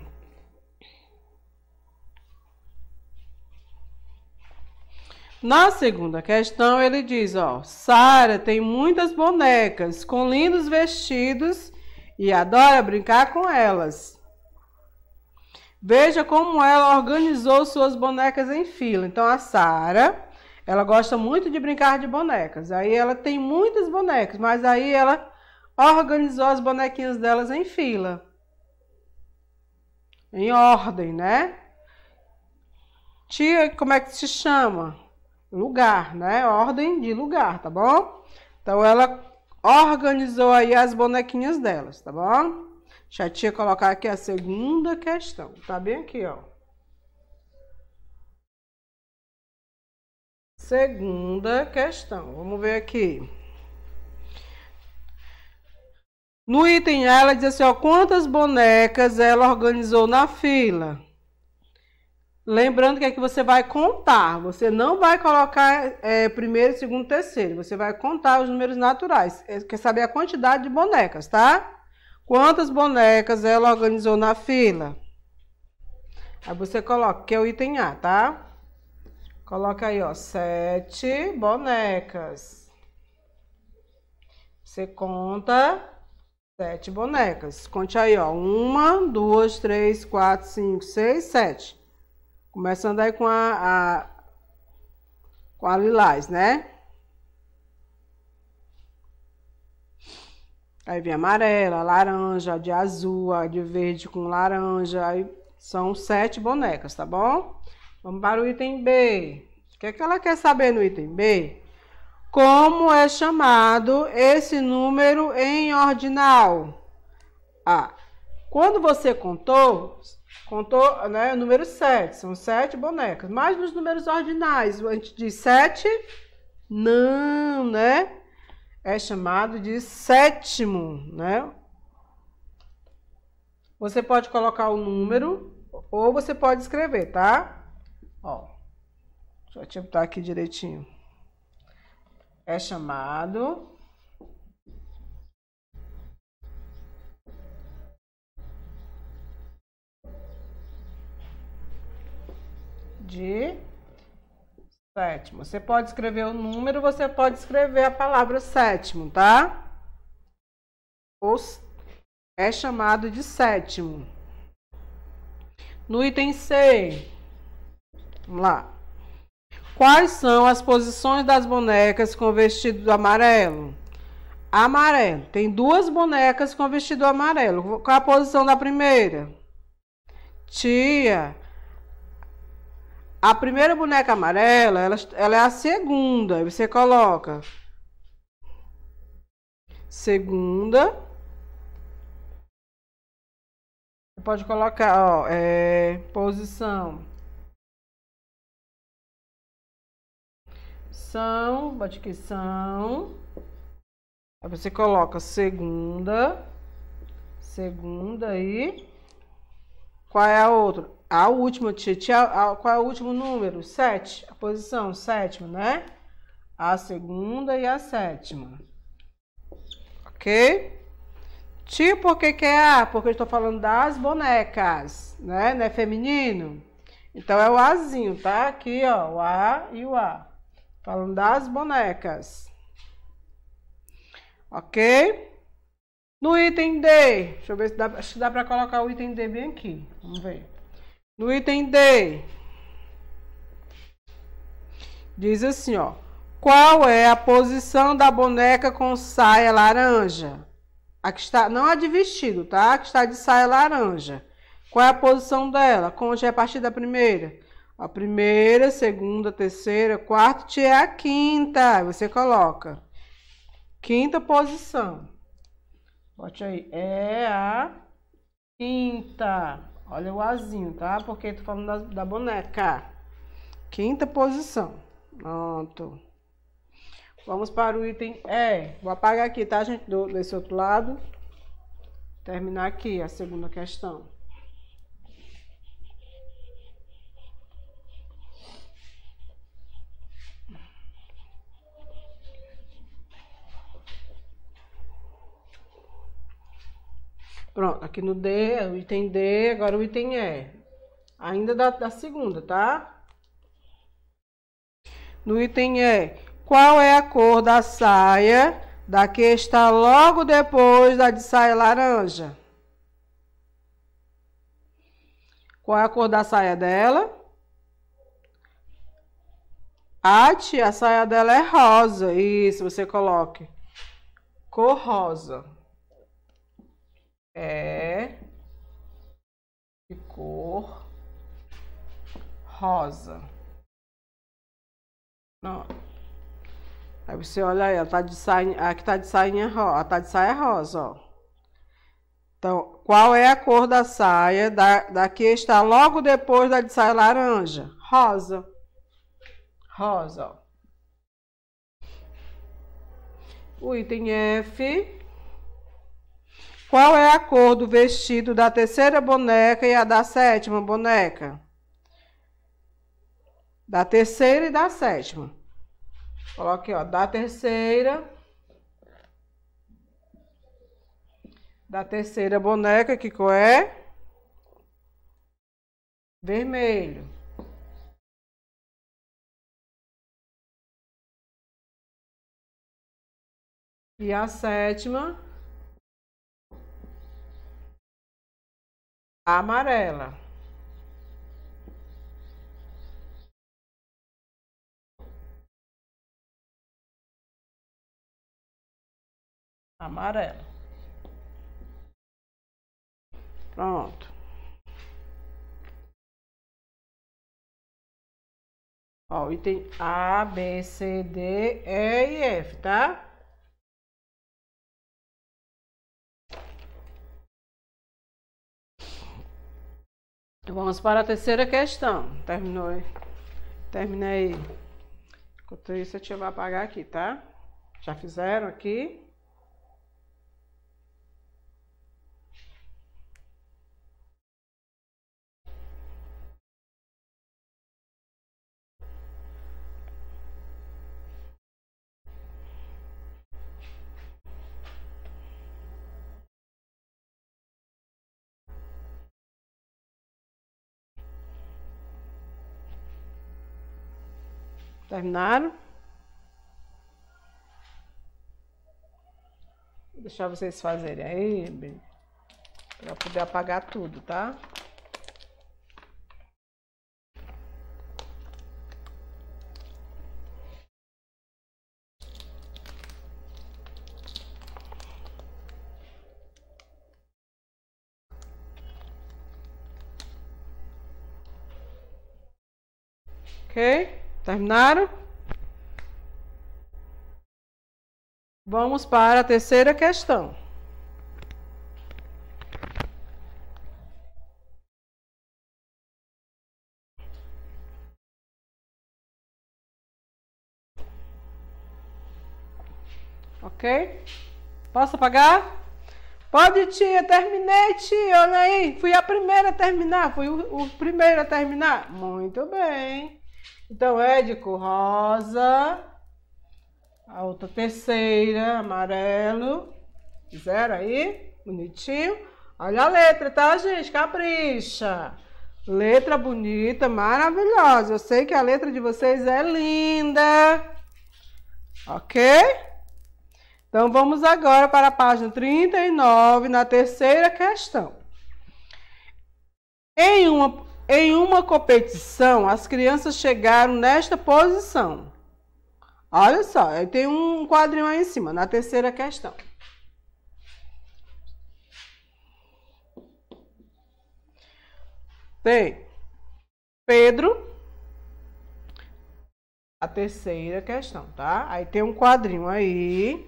Na segunda questão, ele diz, ó, Sara tem muitas bonecas com lindos vestidos e adora brincar com elas. Veja como ela organizou suas bonecas em fila. Então a Sara, ela gosta muito de brincar de bonecas. Aí ela tem muitas bonecas, mas aí ela organizou as bonequinhas delas em fila. Em ordem, né? Tia, como é que se chama? Lugar, né? Ordem de lugar, tá bom? Então ela organizou aí as bonequinhas delas, tá bom? Deixa a tia colocar aqui a segunda questão. Tá bem aqui, ó. Segunda questão. Vamos ver aqui. No item A, ela diz assim, ó, quantas bonecas ela organizou na fila. Lembrando que aqui é você vai contar, você não vai colocar é, primeiro, segundo, terceiro. Você vai contar os números naturais. É, quer saber a quantidade de bonecas, tá? Quantas bonecas ela organizou na fila? Aí você coloca, que é o item A, tá? Coloca aí, ó, sete bonecas. Você conta Sete bonecas. Conte aí, ó. Uma, duas, três, quatro, cinco, seis, sete. Começando aí com a, a com a lilás, né? Aí vem amarela, laranja, de azul, de verde com laranja. Aí são sete bonecas, tá bom? Vamos para o item B. O que, é que ela quer saber no item B? Como é chamado esse número em ordinal? Ah, quando você contou, contou né, o número 7, são sete bonecas. Mas nos números ordinais, antes de 7, não, né? É chamado de sétimo, né? Você pode colocar o número ou você pode escrever, tá? Ó, deixa eu botar aqui direitinho é chamado de sétimo. Você pode escrever o número, você pode escrever a palavra sétimo, tá? Os é chamado de sétimo. No item C, vamos lá. Quais são as posições das bonecas com vestido amarelo? Amarelo. Tem duas bonecas com vestido amarelo. Qual a posição da primeira? Tia. A primeira boneca amarela, ela, ela é a segunda. Você coloca segunda. Pode colocar, ó, é, posição são, bate que são. Aí você coloca segunda, segunda e qual é a outra? A última, tia, qual é o último número? Sete, a posição sétima, né? A segunda e a sétima. Ok? tipo por que, que é A? Porque eu estou falando das bonecas, né? Não é feminino? Então é o Azinho, tá? Aqui, ó, o A e o A. Falando das bonecas. Ok? No item D, deixa eu ver se dá, se dá para colocar o item D bem aqui. Vamos ver. No item D, diz assim, ó. Qual é a posição da boneca com saia laranja? A que está, não a de vestido, tá? A que está de saia laranja. Qual é a posição dela? Conte a partir da primeira a primeira, segunda, terceira, quarta, é a quinta. Você coloca. Quinta posição. Bote aí. É a quinta. Olha o azinho, tá? Porque tô falando da, da boneca. Quinta posição. Pronto. Vamos para o item E. Vou apagar aqui, tá, gente? Do, desse outro lado. Terminar aqui a segunda questão. Pronto, aqui no D, o item D, agora o item E. Ainda da, da segunda, tá? No item E, qual é a cor da saia da que está logo depois da de saia laranja? Qual é a cor da saia dela? Ati, a saia dela é rosa. Isso, você coloque. Cor rosa é de cor rosa. Pronto. Aí você olha aí, ela tá, tá, é tá de saia, aqui tá de sainha rosa, tá de saia rosa, ó. Então, qual é a cor da saia da, da que está logo depois da de saia laranja? Rosa. Rosa, ó. O item F qual é a cor do vestido da terceira boneca e a da sétima boneca? Da terceira e da sétima. Coloque, ó, da terceira. Da terceira boneca, que cor é? Vermelho. E a sétima amarela. Amarela. Pronto. Ó, item A, B, C, D, E e F, tá? Tá vamos para a terceira questão. Terminou. Terminei. Enquanto isso, eu tia apagar aqui, tá? Já fizeram aqui. Terminaram? Vou deixar vocês fazerem aí, para poder apagar tudo, tá? Terminaram? Vamos para a terceira questão. Ok? Posso apagar? Pode, tia. Terminei, tia. Olha aí. Fui a primeira a terminar. Fui o, o primeiro a terminar. Muito bem. Então, Édico, rosa. A outra terceira, amarelo. Fizeram aí? Bonitinho. Olha a letra, tá, gente? Capricha. Letra bonita, maravilhosa. Eu sei que a letra de vocês é linda. Ok? Então vamos agora para a página 39, na terceira questão. Em uma em uma competição, as crianças chegaram nesta posição. Olha só, tem um quadrinho aí em cima, na terceira questão. Tem Pedro, a terceira questão, tá? Aí tem um quadrinho aí,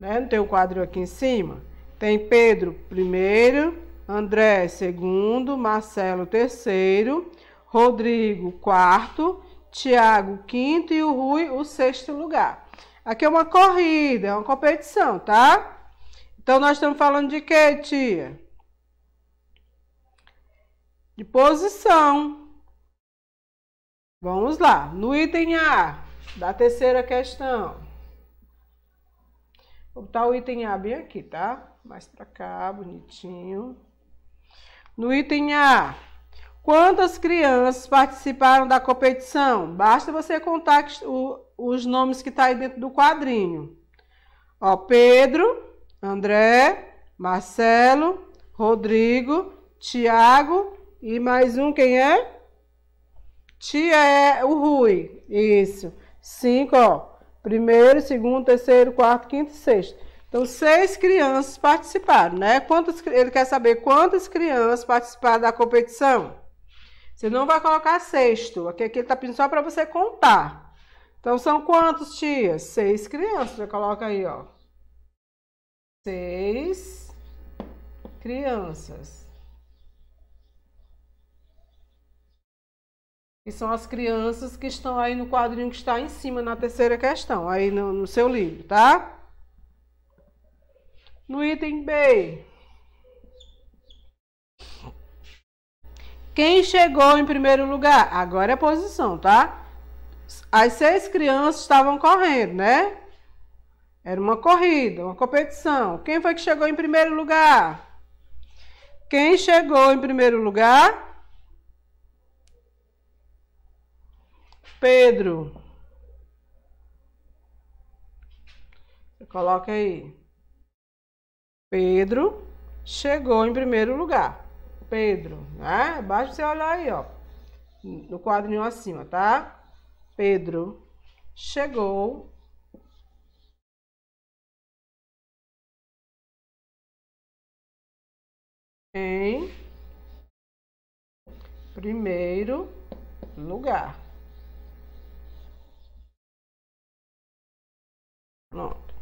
né? Não tem um quadrinho aqui em cima? Tem Pedro primeiro, André segundo, Marcelo terceiro, Rodrigo quarto, Tiago quinto e o Rui o sexto lugar. Aqui é uma corrida, é uma competição, tá? Então nós estamos falando de quê, tia? De posição. Vamos lá, no item A da terceira questão. Vou botar o item A bem aqui, tá? Mais pra cá, bonitinho. No item A, quantas crianças participaram da competição? Basta você contar os nomes que está aí dentro do quadrinho. Ó, Pedro, André, Marcelo, Rodrigo, Tiago e mais um quem é? Tia é o Rui. Isso. Cinco, ó. Primeiro, segundo, terceiro, quarto, quinto e sexto. Então, seis crianças participaram, né? ele quer saber quantas crianças participaram da competição. Você não vai colocar sexto. Aqui, aqui ele está pedindo só para você contar. Então, são quantos, tias? Seis crianças. Você coloca aí, ó. Seis crianças. E são as crianças que estão aí no quadrinho que está em cima, na terceira questão, aí no, no seu livro, tá? No item B, quem chegou em primeiro lugar? Agora é posição, tá? As seis crianças estavam correndo, né? Era uma corrida, uma competição. Quem foi que chegou em primeiro lugar? Quem chegou em primeiro lugar? Pedro. coloca aí. Pedro chegou em primeiro lugar. Pedro, né? Basta você olhar aí, ó. No quadrinho acima, tá? Pedro chegou em primeiro lugar. Pronto.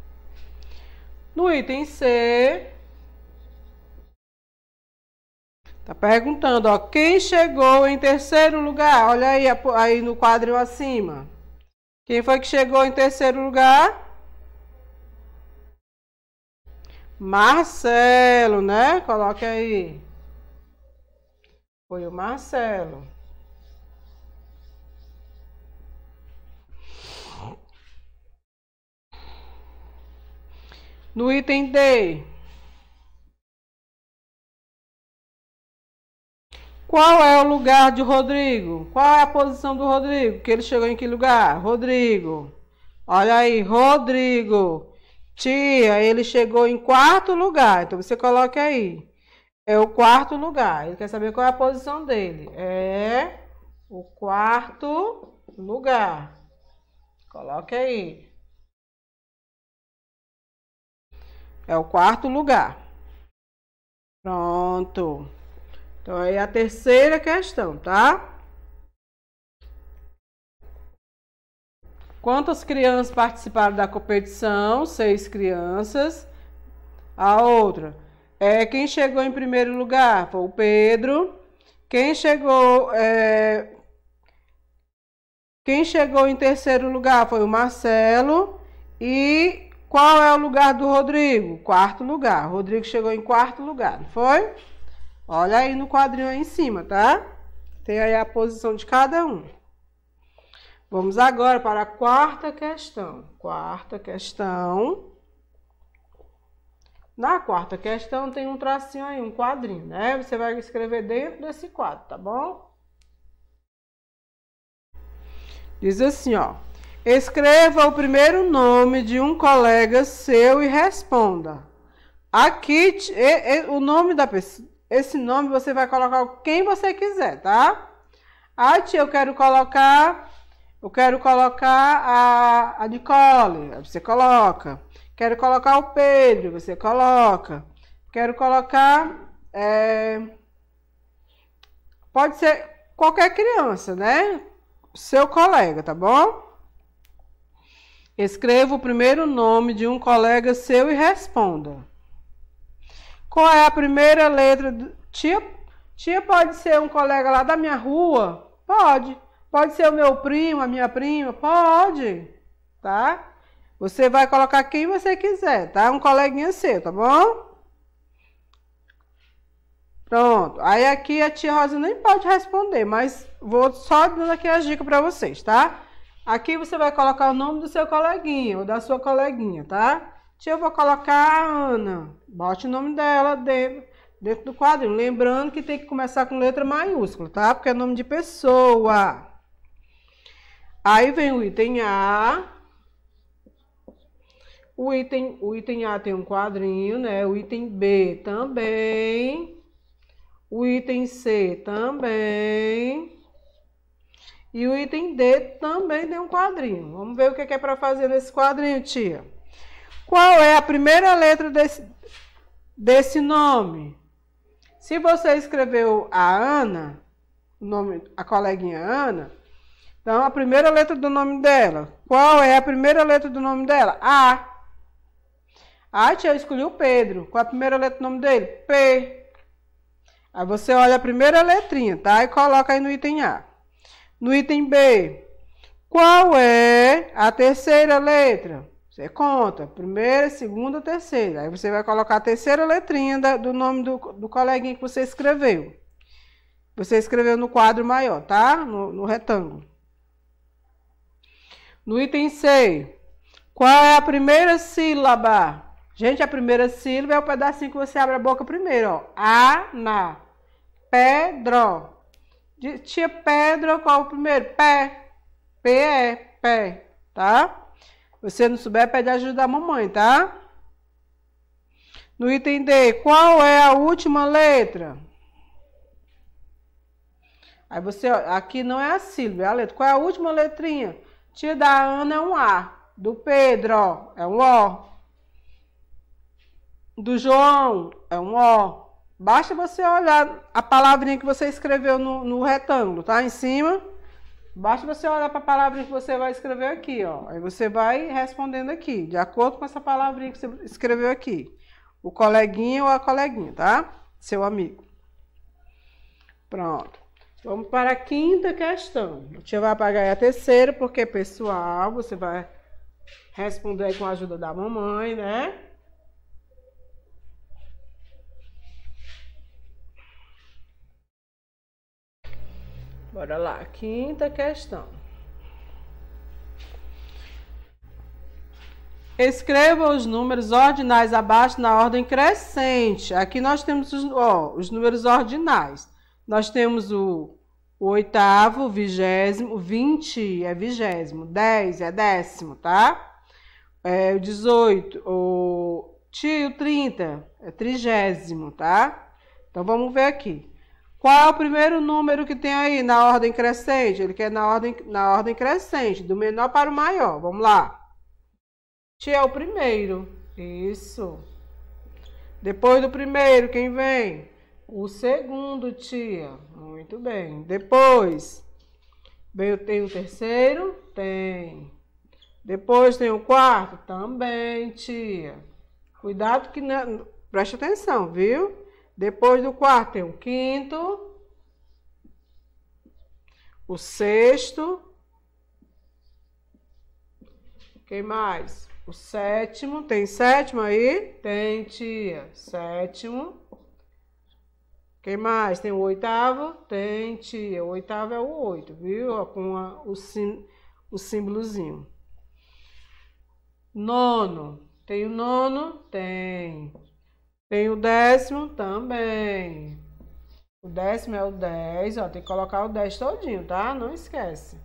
No item C, Tá perguntando, ó, quem chegou em terceiro lugar? Olha aí, aí no quadril acima. Quem foi que chegou em terceiro lugar? Marcelo, né? Coloque aí. Foi o Marcelo. No item D. Qual é o lugar de Rodrigo? Qual é a posição do Rodrigo? Que ele chegou em que lugar? Rodrigo. Olha aí, Rodrigo. Tia, ele chegou em quarto lugar. Então você coloca aí. É o quarto lugar. Ele quer saber qual é a posição dele. É o quarto lugar. Coloque aí. É o quarto lugar. Pronto. Então, é a terceira questão, tá? Quantas crianças participaram da competição? Seis crianças. A outra. É, quem chegou em primeiro lugar? Foi o Pedro. Quem chegou. É... Quem chegou em terceiro lugar foi o Marcelo. E qual é o lugar do Rodrigo? Quarto lugar. O Rodrigo chegou em quarto lugar, não foi? Olha aí no quadrinho aí em cima, tá? Tem aí a posição de cada um. Vamos agora para a quarta questão. Quarta questão. Na quarta questão tem um tracinho aí, um quadrinho, né? Você vai escrever dentro desse quadro, tá bom? Diz assim, ó. Escreva o primeiro nome de um colega seu e responda. Aqui, o nome da pessoa, esse nome você vai colocar quem você quiser, tá? Ah, tia, eu quero colocar, eu quero colocar a, a Nicole, você coloca. Quero colocar o Pedro, você coloca. Quero colocar, é, pode ser qualquer criança, né? Seu colega, tá bom? Escreva o primeiro nome de um colega seu e responda. Qual é a primeira letra? Do... Tia, tia pode ser um colega lá da minha rua? Pode. Pode ser o meu primo, a minha prima? Pode. Tá? Você vai colocar quem você quiser, tá? Um coleguinha seu, tá bom? Pronto. Aí aqui a tia Rosa nem pode responder, mas vou só dando aqui as dicas para vocês, tá? Aqui você vai colocar o nome do seu coleguinha ou da sua coleguinha, tá? Tia, eu vou colocar a Ana. Bote o nome dela dentro, dentro do quadrinho. Lembrando que tem que começar com letra maiúscula, tá? Porque é nome de pessoa. Aí vem o item A. O item, o item A tem um quadrinho, né? O item B também. O item C também. E o item D também tem um quadrinho. Vamos ver o que é, é para fazer nesse quadrinho, tia. Qual é a primeira letra desse, desse nome? Se você escreveu a Ana, o nome, a coleguinha Ana, então a primeira letra do nome dela. Qual é a primeira letra do nome dela? A. A tia, eu escolhi o Pedro. Qual é a primeira letra do nome dele? P. Aí você olha a primeira letrinha, tá? E coloca aí no item A. No item B, qual é a terceira letra? Você conta, primeira, segunda, terceira. Aí você vai colocar a terceira letrinha da, do nome do, do coleguinha que você escreveu. Você escreveu no quadro maior, tá? No, no retângulo. No item C, qual é a primeira sílaba? Gente, a primeira sílaba é o pedacinho que você abre a boca primeiro, ó. Ana, Pedro. De tia Pedra, qual o primeiro? Pé. Pé, é pé, tá? Você não souber, pede ajuda da mamãe, tá? No item D, qual é a última letra? Aí você, ó, aqui não é a sílaba, é a letra. Qual é a última letrinha? Tia da Ana é um A. Do Pedro, ó, é um O. Do João, é um O. Basta você olhar a palavrinha que você escreveu no, no retângulo, tá? Em cima. Basta você olhar para a palavrinha que você vai escrever aqui, ó. Aí você vai respondendo aqui, de acordo com essa palavrinha que você escreveu aqui. O coleguinha ou a coleguinha, tá? Seu amigo. Pronto. Vamos para a quinta questão. A gente vai apagar a terceira, porque, pessoal, você vai responder com a ajuda da mamãe, né? Bora lá, quinta questão. Escreva os números ordinais abaixo na ordem crescente. Aqui nós temos os, ó, os números ordinais. Nós temos o, o oitavo, o vigésimo, o vinte é vigésimo, dez é décimo, tá? É, o dezoito, o tio, trinta é trigésimo, tá? Então vamos ver aqui. Qual é o primeiro número que tem aí na ordem crescente? Ele quer na ordem, na ordem crescente, do menor para o maior. Vamos lá. Tia é o primeiro. Isso. Depois do primeiro, quem vem? O segundo, tia. Muito bem. Depois, vem, tem o terceiro? Tem. Depois tem o quarto? Também, tia. Cuidado que... Não... Preste atenção, viu? Depois do quarto tem o quinto, o sexto, quem mais? O sétimo, tem sétimo aí? Tem, tia. Sétimo. Quem mais? Tem o oitavo? Tem, tia. O oitavo é o oito, viu? Com a, o, sim, o símbolozinho. Nono. Tem o nono? Tem. Tem o décimo também. O décimo é o 10, ó, tem que colocar o 10 todinho, tá? Não esquece.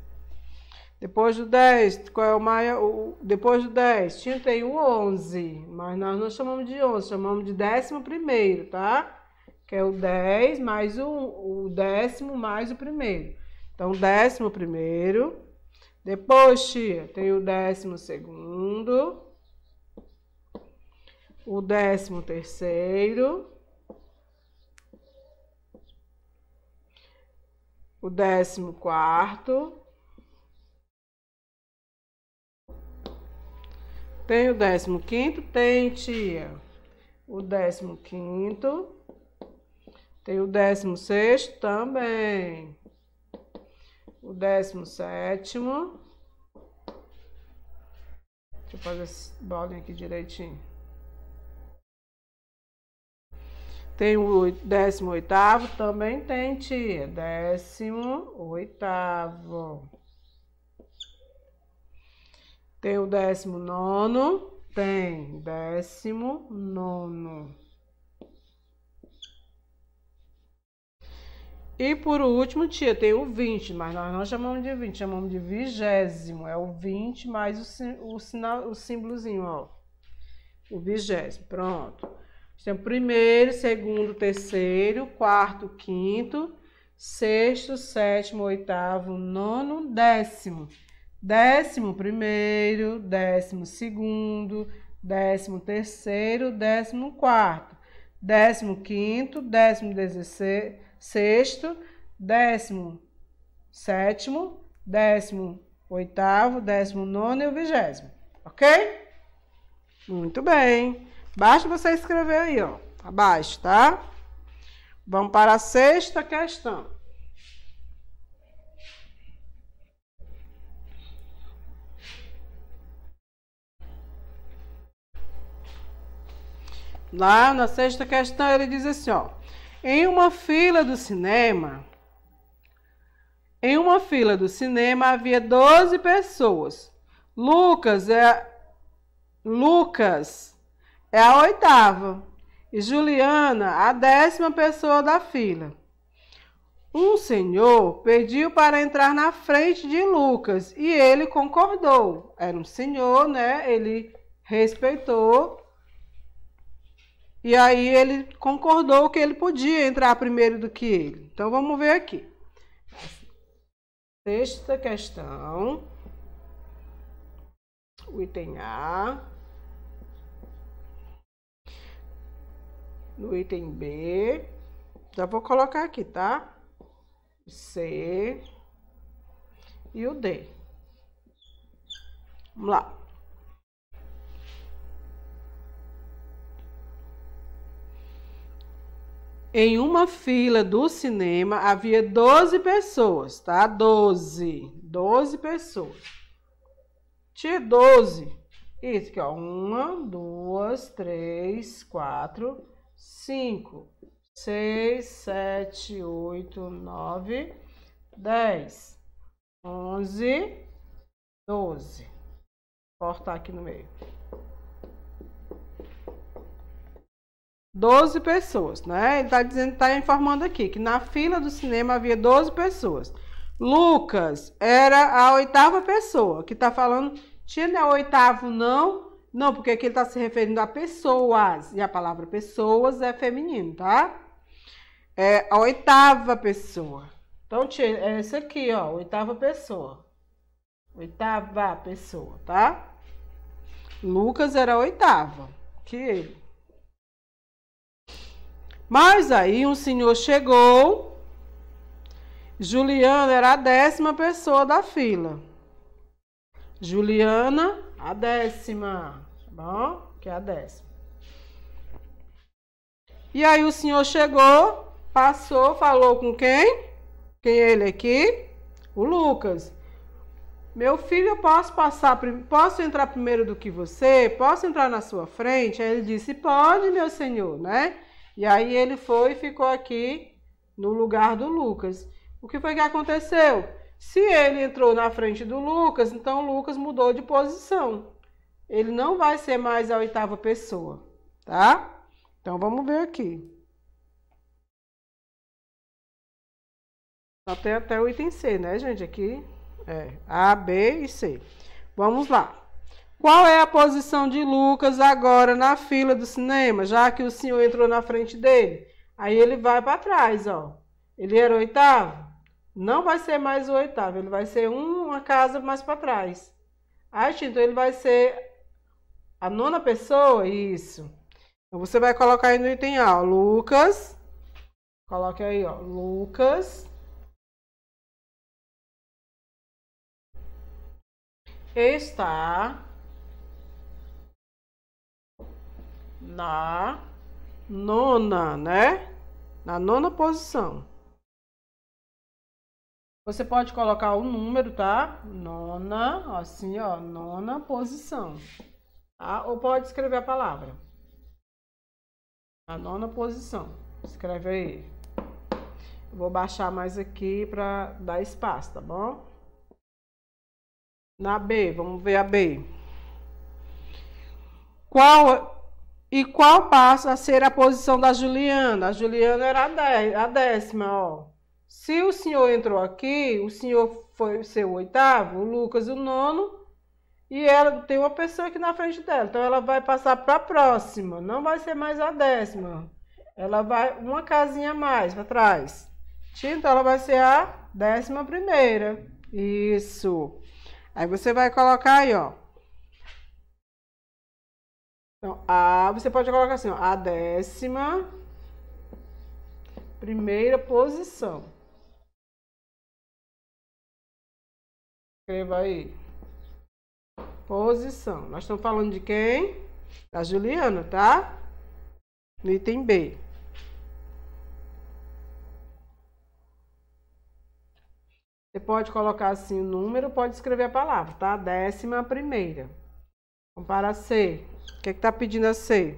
Depois do 10, qual é o maior? O, depois do 10, tinha tem o 11, mas nós não chamamos de 11, chamamos de décimo primeiro, tá? Que é o 10 mais o, o décimo mais o primeiro. Então, décimo primeiro. Depois, tia, tem o décimo segundo o décimo terceiro, o décimo quarto, tem o décimo quinto, tem tia, o décimo quinto, tem o décimo sexto também, o décimo sétimo, deixa eu fazer esse bolinho aqui direitinho. Tem o 18, também tem, tia. 18. Tem o 19, tem 19. E por último, tia, tem o 20, mas nós não chamamos de 20, chamamos de vigésimo. É o 20 mais o, o, sinal, o símbolozinho, ó. O vigésimo, pronto. pronto tem então, primeiro, segundo, terceiro, quarto, quinto, sexto, sétimo, oitavo, nono, décimo. Décimo primeiro, décimo segundo, décimo terceiro, décimo quarto, décimo quinto, décimo dezesseis, sexto, décimo sétimo, décimo oitavo, décimo nono e o vigésimo. Ok? Muito bem. Basta você escrever aí, ó, abaixo, tá? Vamos para a sexta questão. Lá na sexta questão ele diz assim, ó: Em uma fila do cinema, em uma fila do cinema havia 12 pessoas. Lucas é Lucas é a oitava e Juliana a décima pessoa da fila. Um senhor pediu para entrar na frente de Lucas e ele concordou. Era um senhor, né? Ele respeitou. E aí ele concordou que ele podia entrar primeiro do que ele. Então vamos ver aqui. Sexta questão. O item A. no item B. Já vou colocar aqui, tá? C e o D. Vamos lá. Em uma fila do cinema havia 12 pessoas, tá? 12. 12 pessoas. Tinha 12. Isso aqui, ó. Uma, duas, três, quatro, cinco, seis, sete, oito, nove, dez, onze, doze. Cortar aqui no meio. Doze pessoas, né? Ele tá dizendo, tá informando aqui que na fila do cinema havia doze pessoas. Lucas era a oitava pessoa que tá falando, tinha o né, oitavo não, não, porque aqui ele está se referindo a pessoas. E a palavra pessoas é feminino, tá? É a oitava pessoa. Então, é esse aqui, ó. Oitava pessoa. Oitava pessoa, tá? Lucas era a oitava. Que ele. Mas aí um senhor chegou. Juliana era a décima pessoa da fila. Juliana, a décima. Tá bom? Que é a décima. E aí o senhor chegou, passou, falou com quem? Quem é ele aqui? O Lucas. Meu filho, eu posso passar, posso entrar primeiro do que você? Posso entrar na sua frente? Aí ele disse: Pode, meu senhor, né? E aí ele foi e ficou aqui no lugar do Lucas. O que foi que aconteceu? Se ele entrou na frente do Lucas, então o Lucas mudou de posição ele não vai ser mais a oitava pessoa, tá? Então vamos ver aqui. Só tem até o item C, né, gente? Aqui é A, B e C. Vamos lá. Qual é a posição de Lucas agora na fila do cinema, já que o senhor entrou na frente dele? Aí ele vai para trás, ó. Ele era o oitavo? Não vai ser mais o oitavo, ele vai ser uma casa mais para trás. Aí, ah, então ele vai ser a nona pessoa, isso. Então você vai colocar aí no item A, ó, Lucas. Coloque aí, ó, Lucas. Está na nona, né? Na nona posição. Você pode colocar o número, tá? Nona, assim, ó, nona posição. Tá? Ou pode escrever a palavra. A nona posição. Escreve aí. Eu vou baixar mais aqui para dar espaço, tá bom? Na B, vamos ver a B. Qual e qual passa a ser a posição da Juliana? A Juliana era a, dez, a décima, ó. Se o senhor entrou aqui, o senhor foi ser o oitavo, o Lucas o nono e ela tem uma pessoa aqui na frente dela. Então ela vai passar para a próxima, não vai ser mais a décima. Ela vai uma casinha a mais para trás. Então ela vai ser a décima primeira. Isso. Aí você vai colocar aí, ó. Então, a, você pode colocar assim, ó, a décima primeira posição. Escreva aí posição. Nós estamos falando de quem? Da Juliana, tá? No item B. Você pode colocar assim o número, pode escrever a palavra, tá? Décima primeira. Vamos para C. O que é que tá pedindo a C?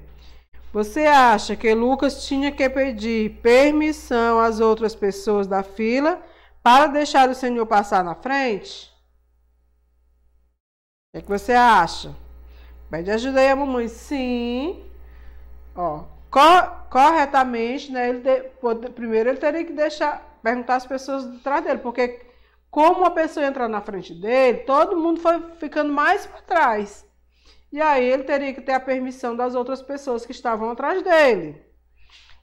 Você acha que Lucas tinha que pedir permissão às outras pessoas da fila para deixar o senhor passar na frente? que, que você acha? Pede ajuda aí a mamãe. Sim. Ó, corretamente, né? Ele de, pode, primeiro ele teria que deixar perguntar as pessoas atrás dele, porque como a pessoa entra na frente dele, todo mundo foi ficando mais para trás. E aí ele teria que ter a permissão das outras pessoas que estavam atrás dele.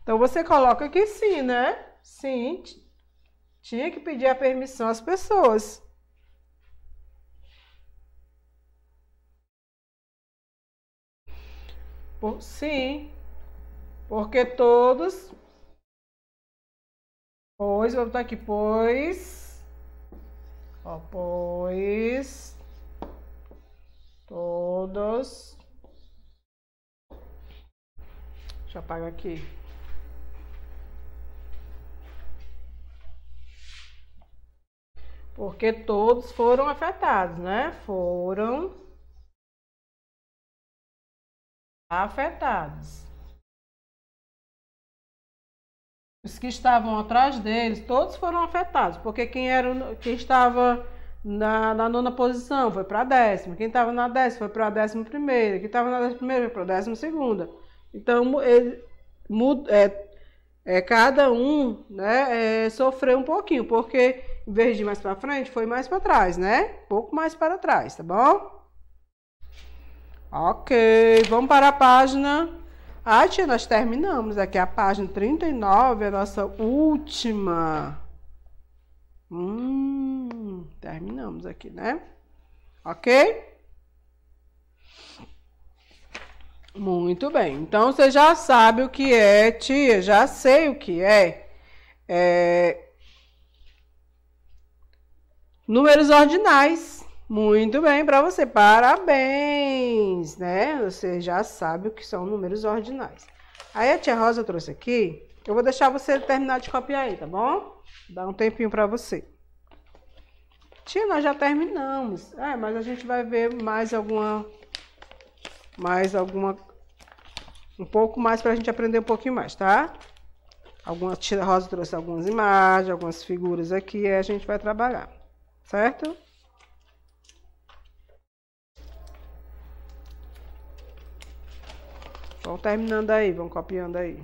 Então você coloca aqui sim, né? Sim. Tinha que pedir a permissão às pessoas. Por, sim, porque todos. Pois, vou botar aqui, pois. Ó, pois. Todos. Deixa eu apagar aqui. Porque todos foram afetados, né? Foram afetados. Os que estavam atrás deles, todos foram afetados, porque quem era quem estava na, na nona posição foi para a décima, quem estava na décima foi para a décima primeira, quem estava na décima primeira foi para a décima segunda. Então, ele, é, é, cada um né, é, sofreu um pouquinho, porque em vez de ir mais para frente, foi mais para trás, né? Pouco mais para trás, tá bom? Ok, vamos para a página. Ah, tia, nós terminamos aqui a página 39, a nossa última. Hum, terminamos aqui, né? Ok? Muito bem. Então você já sabe o que é, tia, já sei o que é. é... Números ordinais. Muito bem para você, parabéns, né? Você já sabe o que são números ordinais. Aí a tia Rosa trouxe aqui, eu vou deixar você terminar de copiar aí, tá bom? Dá um tempinho para você. Tia, nós já terminamos. É, mas a gente vai ver mais alguma, mais alguma, um pouco mais para a gente aprender um pouquinho mais, tá? Algumas, tia Rosa trouxe algumas imagens, algumas figuras aqui, aí a gente vai trabalhar, certo? Vão então, terminando aí, vão copiando aí.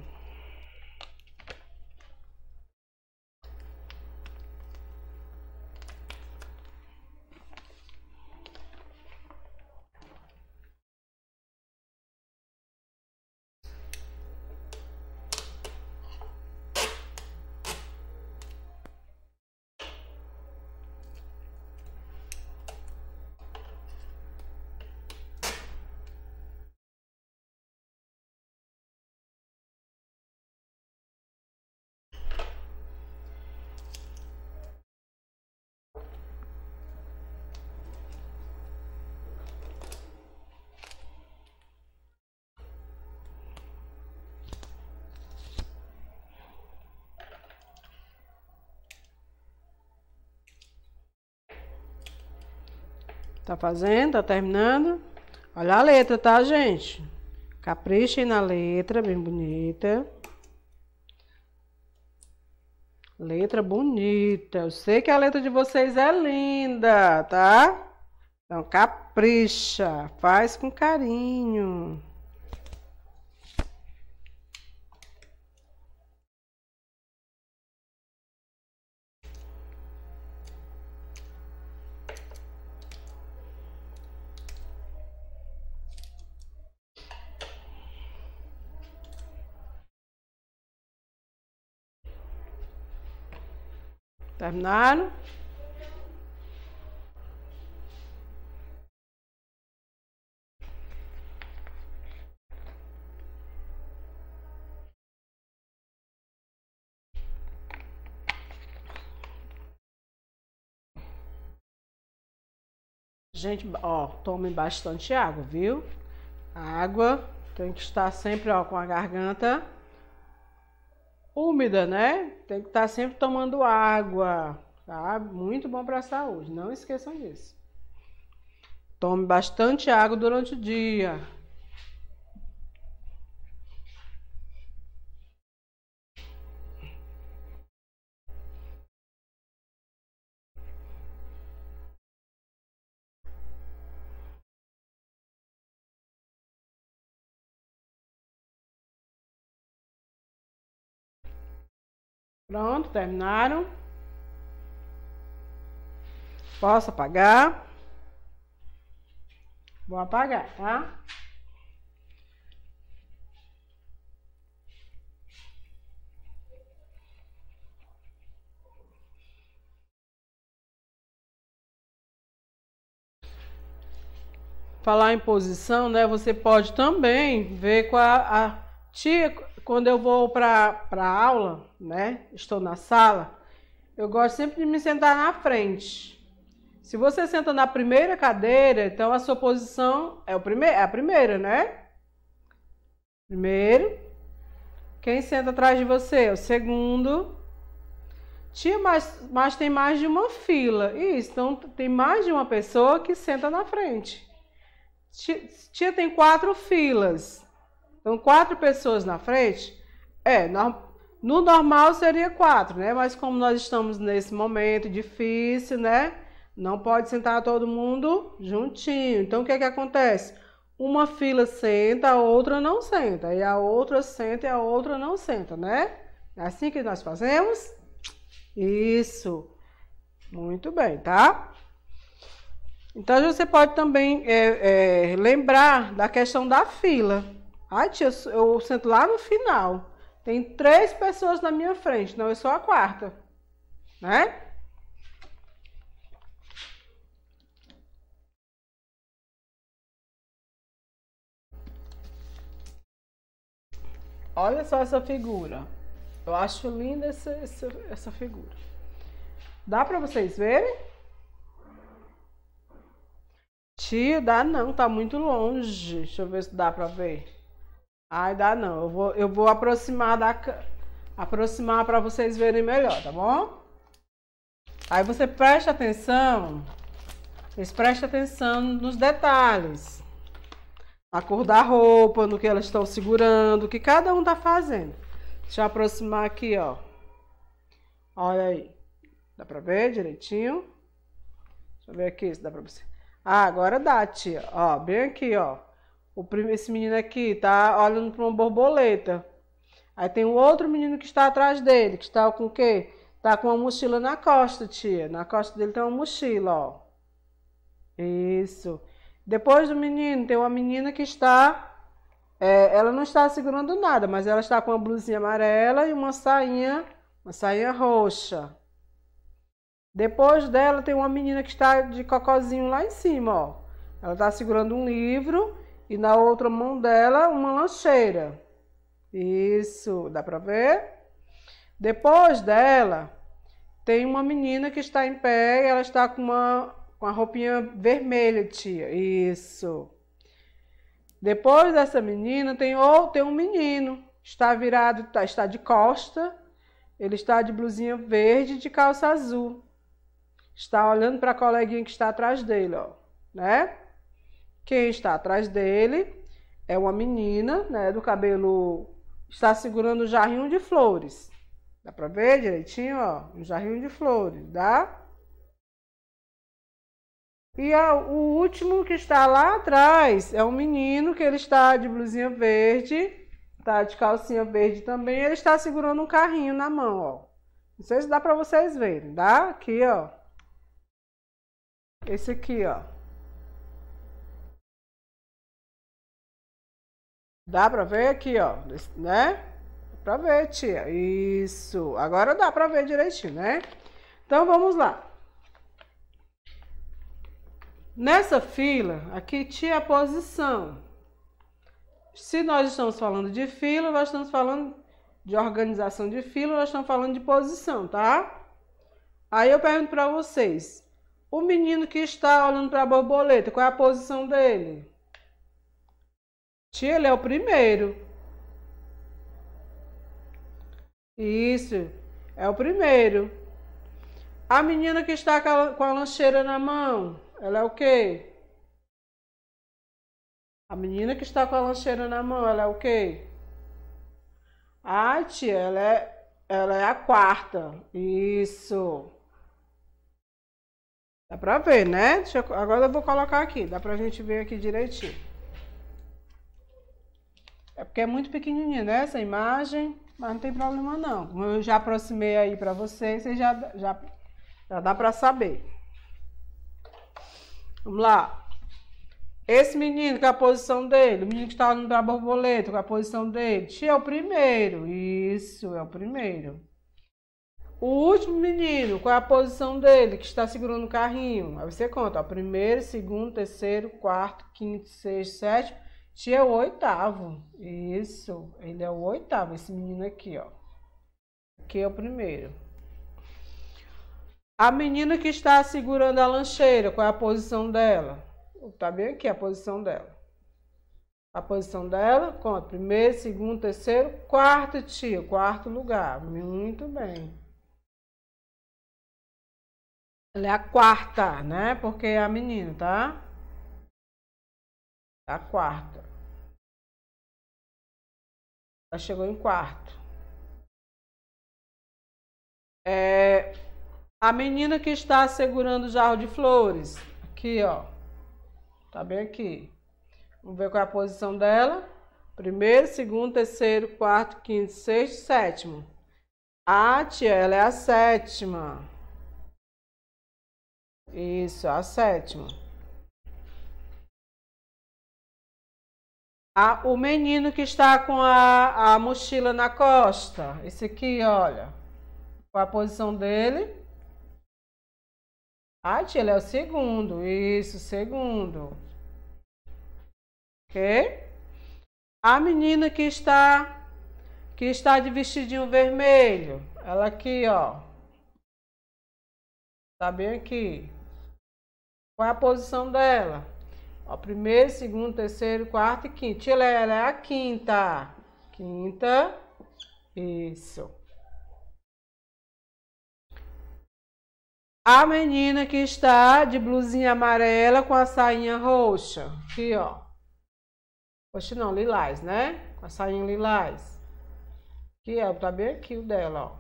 Tá fazendo? Tá terminando? Olha a letra, tá, gente? Caprichem na letra, bem bonita. Letra bonita. Eu sei que a letra de vocês é linda, tá? Então, capricha. Faz com carinho. Terminaram? Gente, ó, tomem bastante água, viu? água tem que estar sempre, ó, com a garganta úmida, né? Tem que estar tá sempre tomando água, tá? Muito bom para a saúde, não esqueçam disso. Tome bastante água durante o dia. Pronto, terminaram. Posso apagar. Vou apagar, tá? Falar em posição, né? Você pode também ver com a, a tia quando eu vou para aula, né? Estou na sala, eu gosto sempre de me sentar na frente. Se você senta na primeira cadeira, então a sua posição é, o primeir, é a primeira, né? Primeiro. Quem senta atrás de você é o segundo. Tia, mas, mas tem mais de uma fila. Isso, então tem mais de uma pessoa que senta na frente. Tia, tia tem quatro filas. Então, quatro pessoas na frente, é, no normal seria quatro, né? Mas como nós estamos nesse momento difícil, né? Não pode sentar todo mundo juntinho. Então, o que é que acontece? Uma fila senta, a outra não senta. E a outra senta e a outra não senta, né? É assim que nós fazemos? Isso. Muito bem, tá? Então, você pode também é, é, lembrar da questão da fila. Ai, tia, eu sento lá no final. Tem três pessoas na minha frente, não, eu é sou a quarta. Né? Olha só essa figura. Eu acho linda essa, essa, essa figura. Dá para vocês verem? Tia, dá não, tá muito longe. Deixa eu ver se dá para ver. Ai, dá não. Eu vou, eu vou aproximar da aproximar para vocês verem melhor, tá bom? Aí você presta atenção, vocês prestem atenção nos detalhes. Na cor da roupa, no que elas estão segurando, o que cada um tá fazendo. Deixa eu aproximar aqui, ó. Olha aí. Dá pra ver direitinho? Deixa eu ver aqui se dá pra você. Ah, agora dá, tia. Ó, bem aqui, ó. O Esse menino aqui tá olhando para uma borboleta. Aí tem um outro menino que está atrás dele, que está com o quê? Tá com uma mochila na costa, tia. Na costa dele tem uma mochila, ó. Isso. Depois do menino, tem uma menina que está. É, ela não está segurando nada, mas ela está com uma blusinha amarela e uma sainha, uma sainha roxa. Depois dela tem uma menina que está de cocozinho lá em cima, ó. Ela está segurando um livro e na outra mão dela, uma lancheira. Isso, dá para ver? Depois dela, tem uma menina que está em pé e ela está com uma, com a roupinha vermelha, tia. Isso. Depois dessa menina, tem, ou, tem um menino. Está virado, está, está de costa. Ele está de blusinha verde e de calça azul. Está olhando para a coleguinha que está atrás dele, ó. Né? Quem está atrás dele é uma menina, né, do cabelo está segurando um jarrinho de flores. Dá para ver direitinho, ó, um jarrinho de flores, dá? E a, o último que está lá atrás é um menino que ele está de blusinha verde, tá de calcinha verde também, ele está segurando um carrinho na mão, ó. Não sei se dá para vocês verem, dá? Aqui, ó. Esse aqui, ó. Dá pra ver aqui, ó, né? Dá pra ver, tia. Isso. Agora dá pra ver direitinho, né? Então, vamos lá. Nessa fila, aqui tinha a posição. Se nós estamos falando de fila, nós estamos falando de organização de fila, nós estamos falando de posição, tá? Aí eu pergunto para vocês, o menino que está olhando para a borboleta, qual é a posição dele? Tia, ele é o primeiro. Isso, é o primeiro. A menina que está com a lancheira na mão, ela é o quê? A menina que está com a lancheira na mão, ela é o quê? Ai, tia, ela é, ela é a quarta. Isso. Dá pra ver, né? Eu, agora eu vou colocar aqui. Dá pra gente ver aqui direitinho. É porque é muito pequenininha, né? Essa imagem, mas não tem problema não. Como eu já aproximei aí para vocês, vocês já, já, já dá para saber. Vamos lá. Esse menino, com a posição dele? O menino que estava no da borboleta, com a posição dele? Tia, é o primeiro. Isso, é o primeiro. O último menino, qual é a posição dele que está segurando o carrinho? Aí você conta, ó, primeiro, segundo, terceiro, quarto, quinto, sexto, sétimo, tia é o oitavo. Isso, ele é o oitavo, esse menino aqui, ó. Aqui é o primeiro. A menina que está segurando a lancheira, qual é a posição dela? Tá bem aqui a posição dela. A posição dela, conta. Primeiro, segundo, terceiro, quarto, tio. Quarto lugar. Muito bem. Ela é a quarta, né? Porque é a menina, tá? A quarta. Ela chegou em quarto. É, a menina que está segurando o jarro de flores, aqui, ó. Tá bem aqui. Vamos ver qual é a posição dela. Primeiro, segundo, terceiro, quarto, quinto, sexto, sétimo. A tia, ela é a sétima. Isso, a sétima. o menino que está com a, a mochila na costa. Esse aqui, olha. Qual a posição dele? Ah, tia, ele é o segundo. Isso, segundo. Ok? A menina que está que está de vestidinho vermelho. Ela aqui, ó. Tá bem aqui. Qual é a posição dela? Ó, primeiro, segundo, terceiro, quarto e quinto. Tia Lela, é a quinta. Quinta. Isso. A menina que está de blusinha amarela com a sainha roxa. Aqui, ó. Roxa não, lilás, né? Com a sainha lilás. Aqui, ó. Tá bem aqui o dela, ó.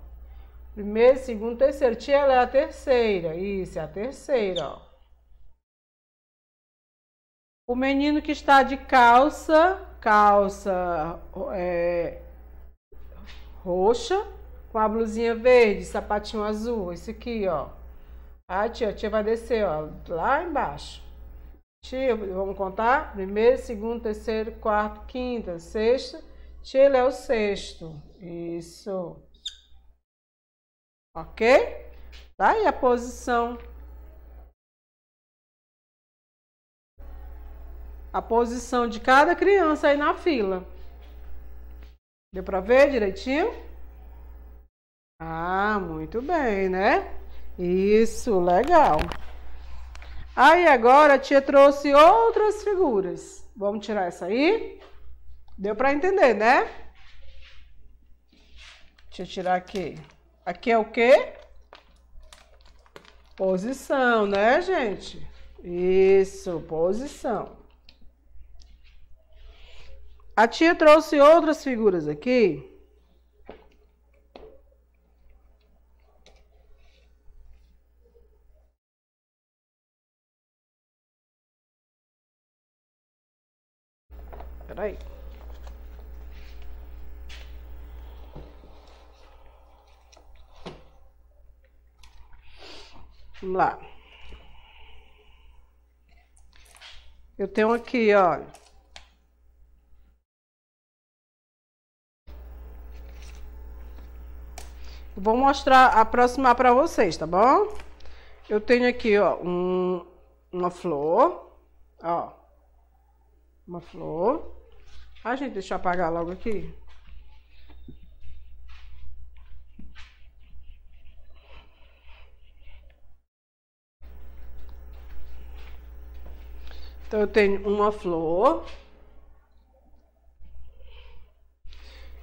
Primeiro, segundo, terceiro. Tia, ela é a terceira. Isso, é a terceira, ó. O menino que está de calça, calça é, roxa, com a blusinha verde, sapatinho azul, esse aqui, ó. Ah, tia, tia vai descer, ó, lá embaixo. Tia, vamos contar? Primeiro, segundo, terceiro, quarto, quinta, sexta. Tia, ele é o sexto. Isso. Ok? Tá aí a posição. a posição de cada criança aí na fila. Deu para ver direitinho? Ah, muito bem, né? Isso, legal. Aí agora a tia trouxe outras figuras. Vamos tirar essa aí? Deu para entender, né? Deixa eu tirar aqui. Aqui é o quê? Posição, né, gente? Isso, posição. A tia trouxe outras figuras aqui. Peraí. Vamos lá. Eu tenho aqui, olha. Vou mostrar, aproximar para vocês, tá bom? Eu tenho aqui, ó, um, uma flor, ó, uma flor. Ah, gente, deixa eu apagar logo aqui. Então, eu tenho uma flor.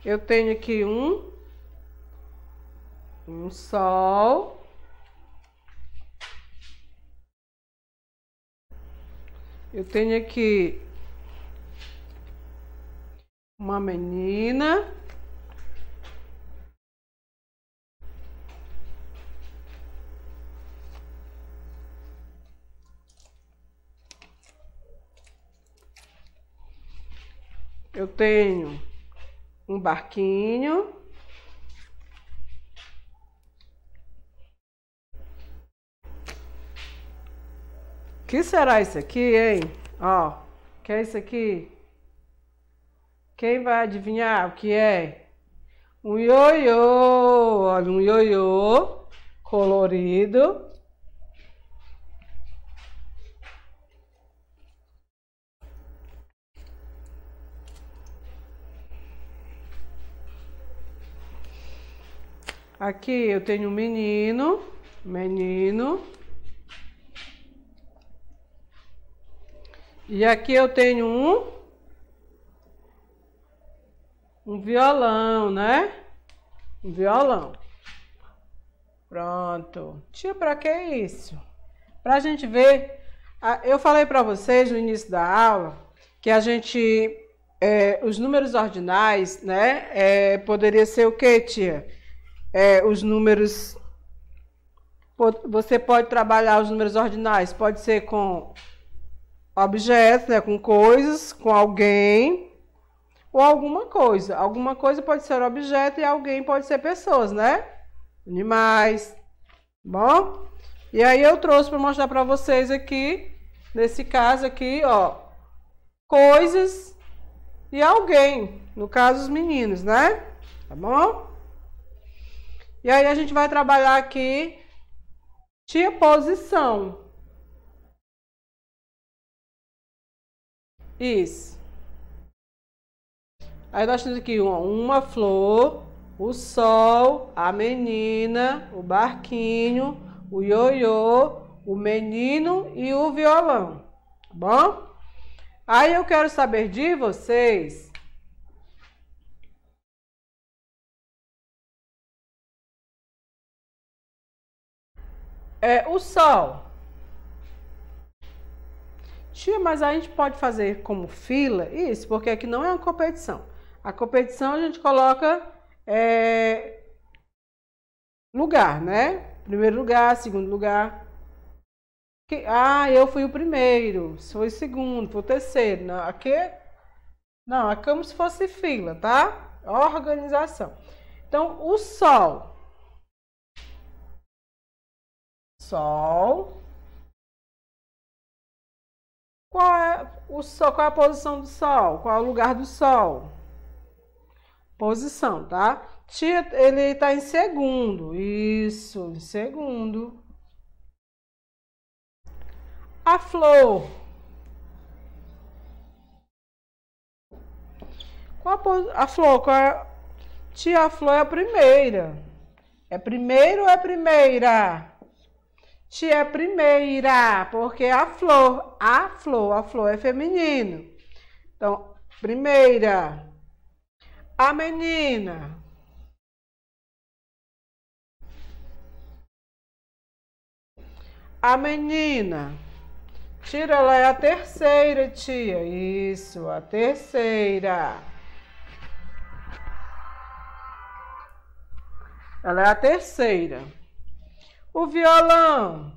Eu tenho aqui um um sol. Eu tenho aqui uma menina. Eu tenho um barquinho. Que será isso aqui, hein? Ó, que é isso aqui? Quem vai adivinhar o que é? Um ioiô, olha, um ioiô colorido. Aqui eu tenho um menino, menino. E aqui eu tenho um um violão, né? Um violão. Pronto. Tia, para que isso? Para a gente ver. Eu falei para vocês no início da aula que a gente é, os números ordinais, né? É, poderia ser o quê, tia? É, os números. Você pode trabalhar os números ordinais, pode ser com objetos, né, com coisas, com alguém ou alguma coisa. Alguma coisa pode ser objeto e alguém pode ser pessoas, né? Animais. Tá bom? E aí eu trouxe para mostrar para vocês aqui, nesse caso aqui, ó, coisas e alguém, no caso os meninos, né? Tá bom? E aí a gente vai trabalhar aqui tinha posição. Isso. Aí nós temos aqui uma, uma flor, o sol, a menina, o barquinho, o ioiô, o menino e o violão. Tá bom? Aí eu quero saber de vocês. É o sol. Tia, mas a gente pode fazer como fila? Isso, porque aqui não é uma competição. A competição a gente coloca é, lugar, né? Primeiro lugar, segundo lugar. Ah, eu fui o primeiro, foi o segundo, foi o terceiro. Não, aqui é, não, é como se fosse fila, tá? Organização. Então, o sol. Sol. Qual é, o sol, qual é a posição do Sol? Qual é o lugar do Sol? Posição, tá? Tia, ele está em segundo. Isso, em segundo. A flor. Qual a, a flor? Qual é? Tia, a flor é a primeira. É primeiro ou é primeira? Tia é primeira, porque a flor, a flor, a flor é feminino. Então, primeira, a menina. A menina. Tira, ela é a terceira, tia. Isso, a terceira. Ela é a terceira. O violão.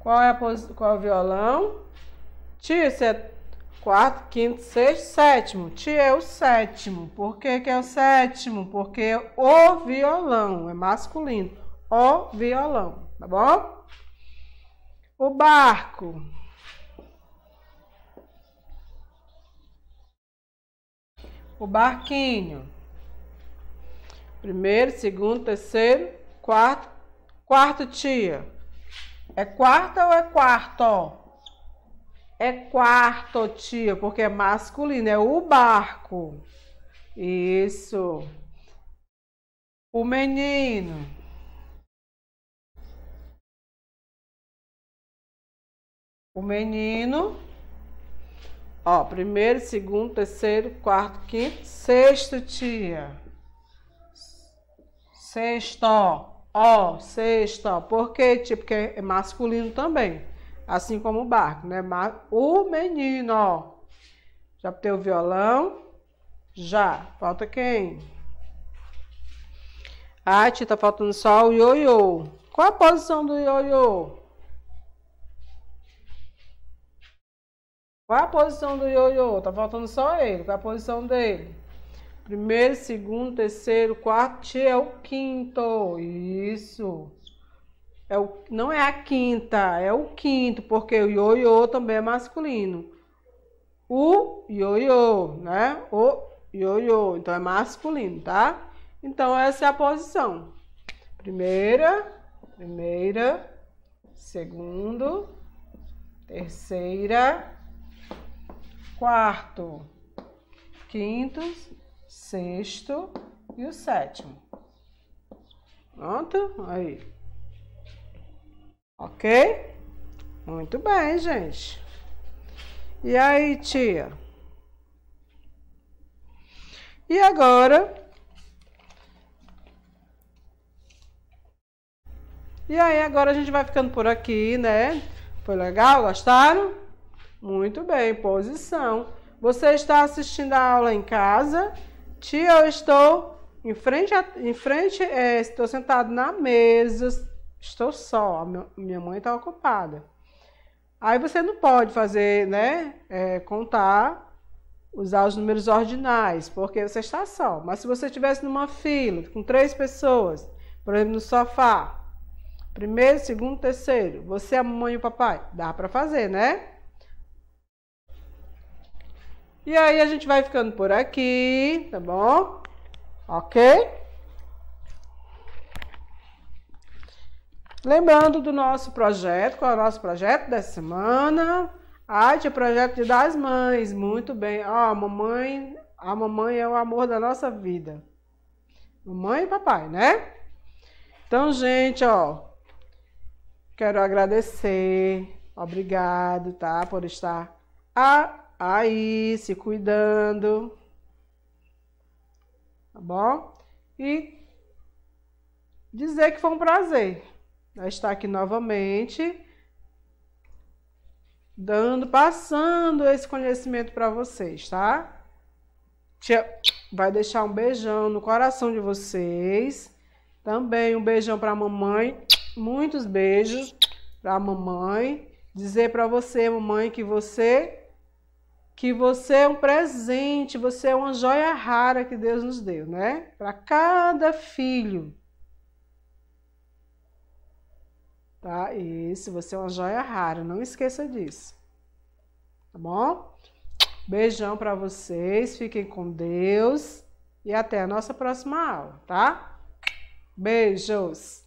Qual é, a pos... Qual é o violão? tia isso é quarto, quinto, sexto, sétimo. tia é o sétimo. Por que, que é o sétimo? Porque é o violão é masculino. O violão, tá bom? O barco. o barquinho. Primeiro, segundo, terceiro, quarto. Quarto, tia. É quarta ou é quarto? É quarto, tia, porque é masculino, é o barco. Isso. O menino. O menino. Ó, primeiro, segundo, terceiro, quarto, quinto, sexto, tia. Sexto, ó, sexto, ó. Por quê, tia? Tipo, porque é masculino também. Assim como o barco, né? O menino, ó. Já tem o violão? Já. Falta quem? Ah, tia, tá faltando só o ioiô. Qual a posição do ioiô? Qual é a posição do ioiô? Tá faltando só ele. Qual é a posição dele? Primeiro, segundo, terceiro, quarto é o quinto. Isso. É o, não é a quinta, é o quinto, porque o ioiô também é masculino. O ioiô, né? O ioiô, então é masculino, tá? Então essa é a posição. Primeira, primeira, segundo, terceira, quarto, quinto, sexto e o sétimo. Pronto? Aí. Ok? Muito bem, gente. E aí, tia? E agora? E aí, agora a gente vai ficando por aqui, né? Foi legal? Gostaram? Muito bem, posição. Você está assistindo a aula em casa? Tia, eu estou em frente, a, em frente é, estou sentado na mesa, estou só, minha mãe está ocupada. Aí você não pode fazer, né, é, contar, usar os números ordinais, porque você está só. Mas se você estivesse numa fila com três pessoas, por exemplo, no sofá, primeiro, segundo, terceiro, você, a mãe e o papai, dá para fazer, né? E aí a gente vai ficando por aqui, tá bom? Ok? Lembrando do nosso projeto, qual é o nosso projeto dessa semana? Arte é projeto projeto das mães, muito bem. Ó, a mamãe, a mamãe é o amor da nossa vida. Mamãe e papai, né? Então, gente, ó, quero agradecer, obrigado, tá, por estar a aí, se cuidando. Tá bom? E dizer que foi um prazer né, estar aqui novamente, dando, passando esse conhecimento para vocês, tá? Tia vai deixar um beijão no coração de vocês. Também um beijão para a mamãe, muitos beijos para a mamãe. Dizer para você, mamãe, que você que você é um presente, você é uma joia rara que Deus nos deu, né? Para cada filho. Tá? Isso, você é uma joia rara, não esqueça disso. Tá bom? Beijão para vocês, fiquem com Deus e até a nossa próxima aula, tá? Beijos!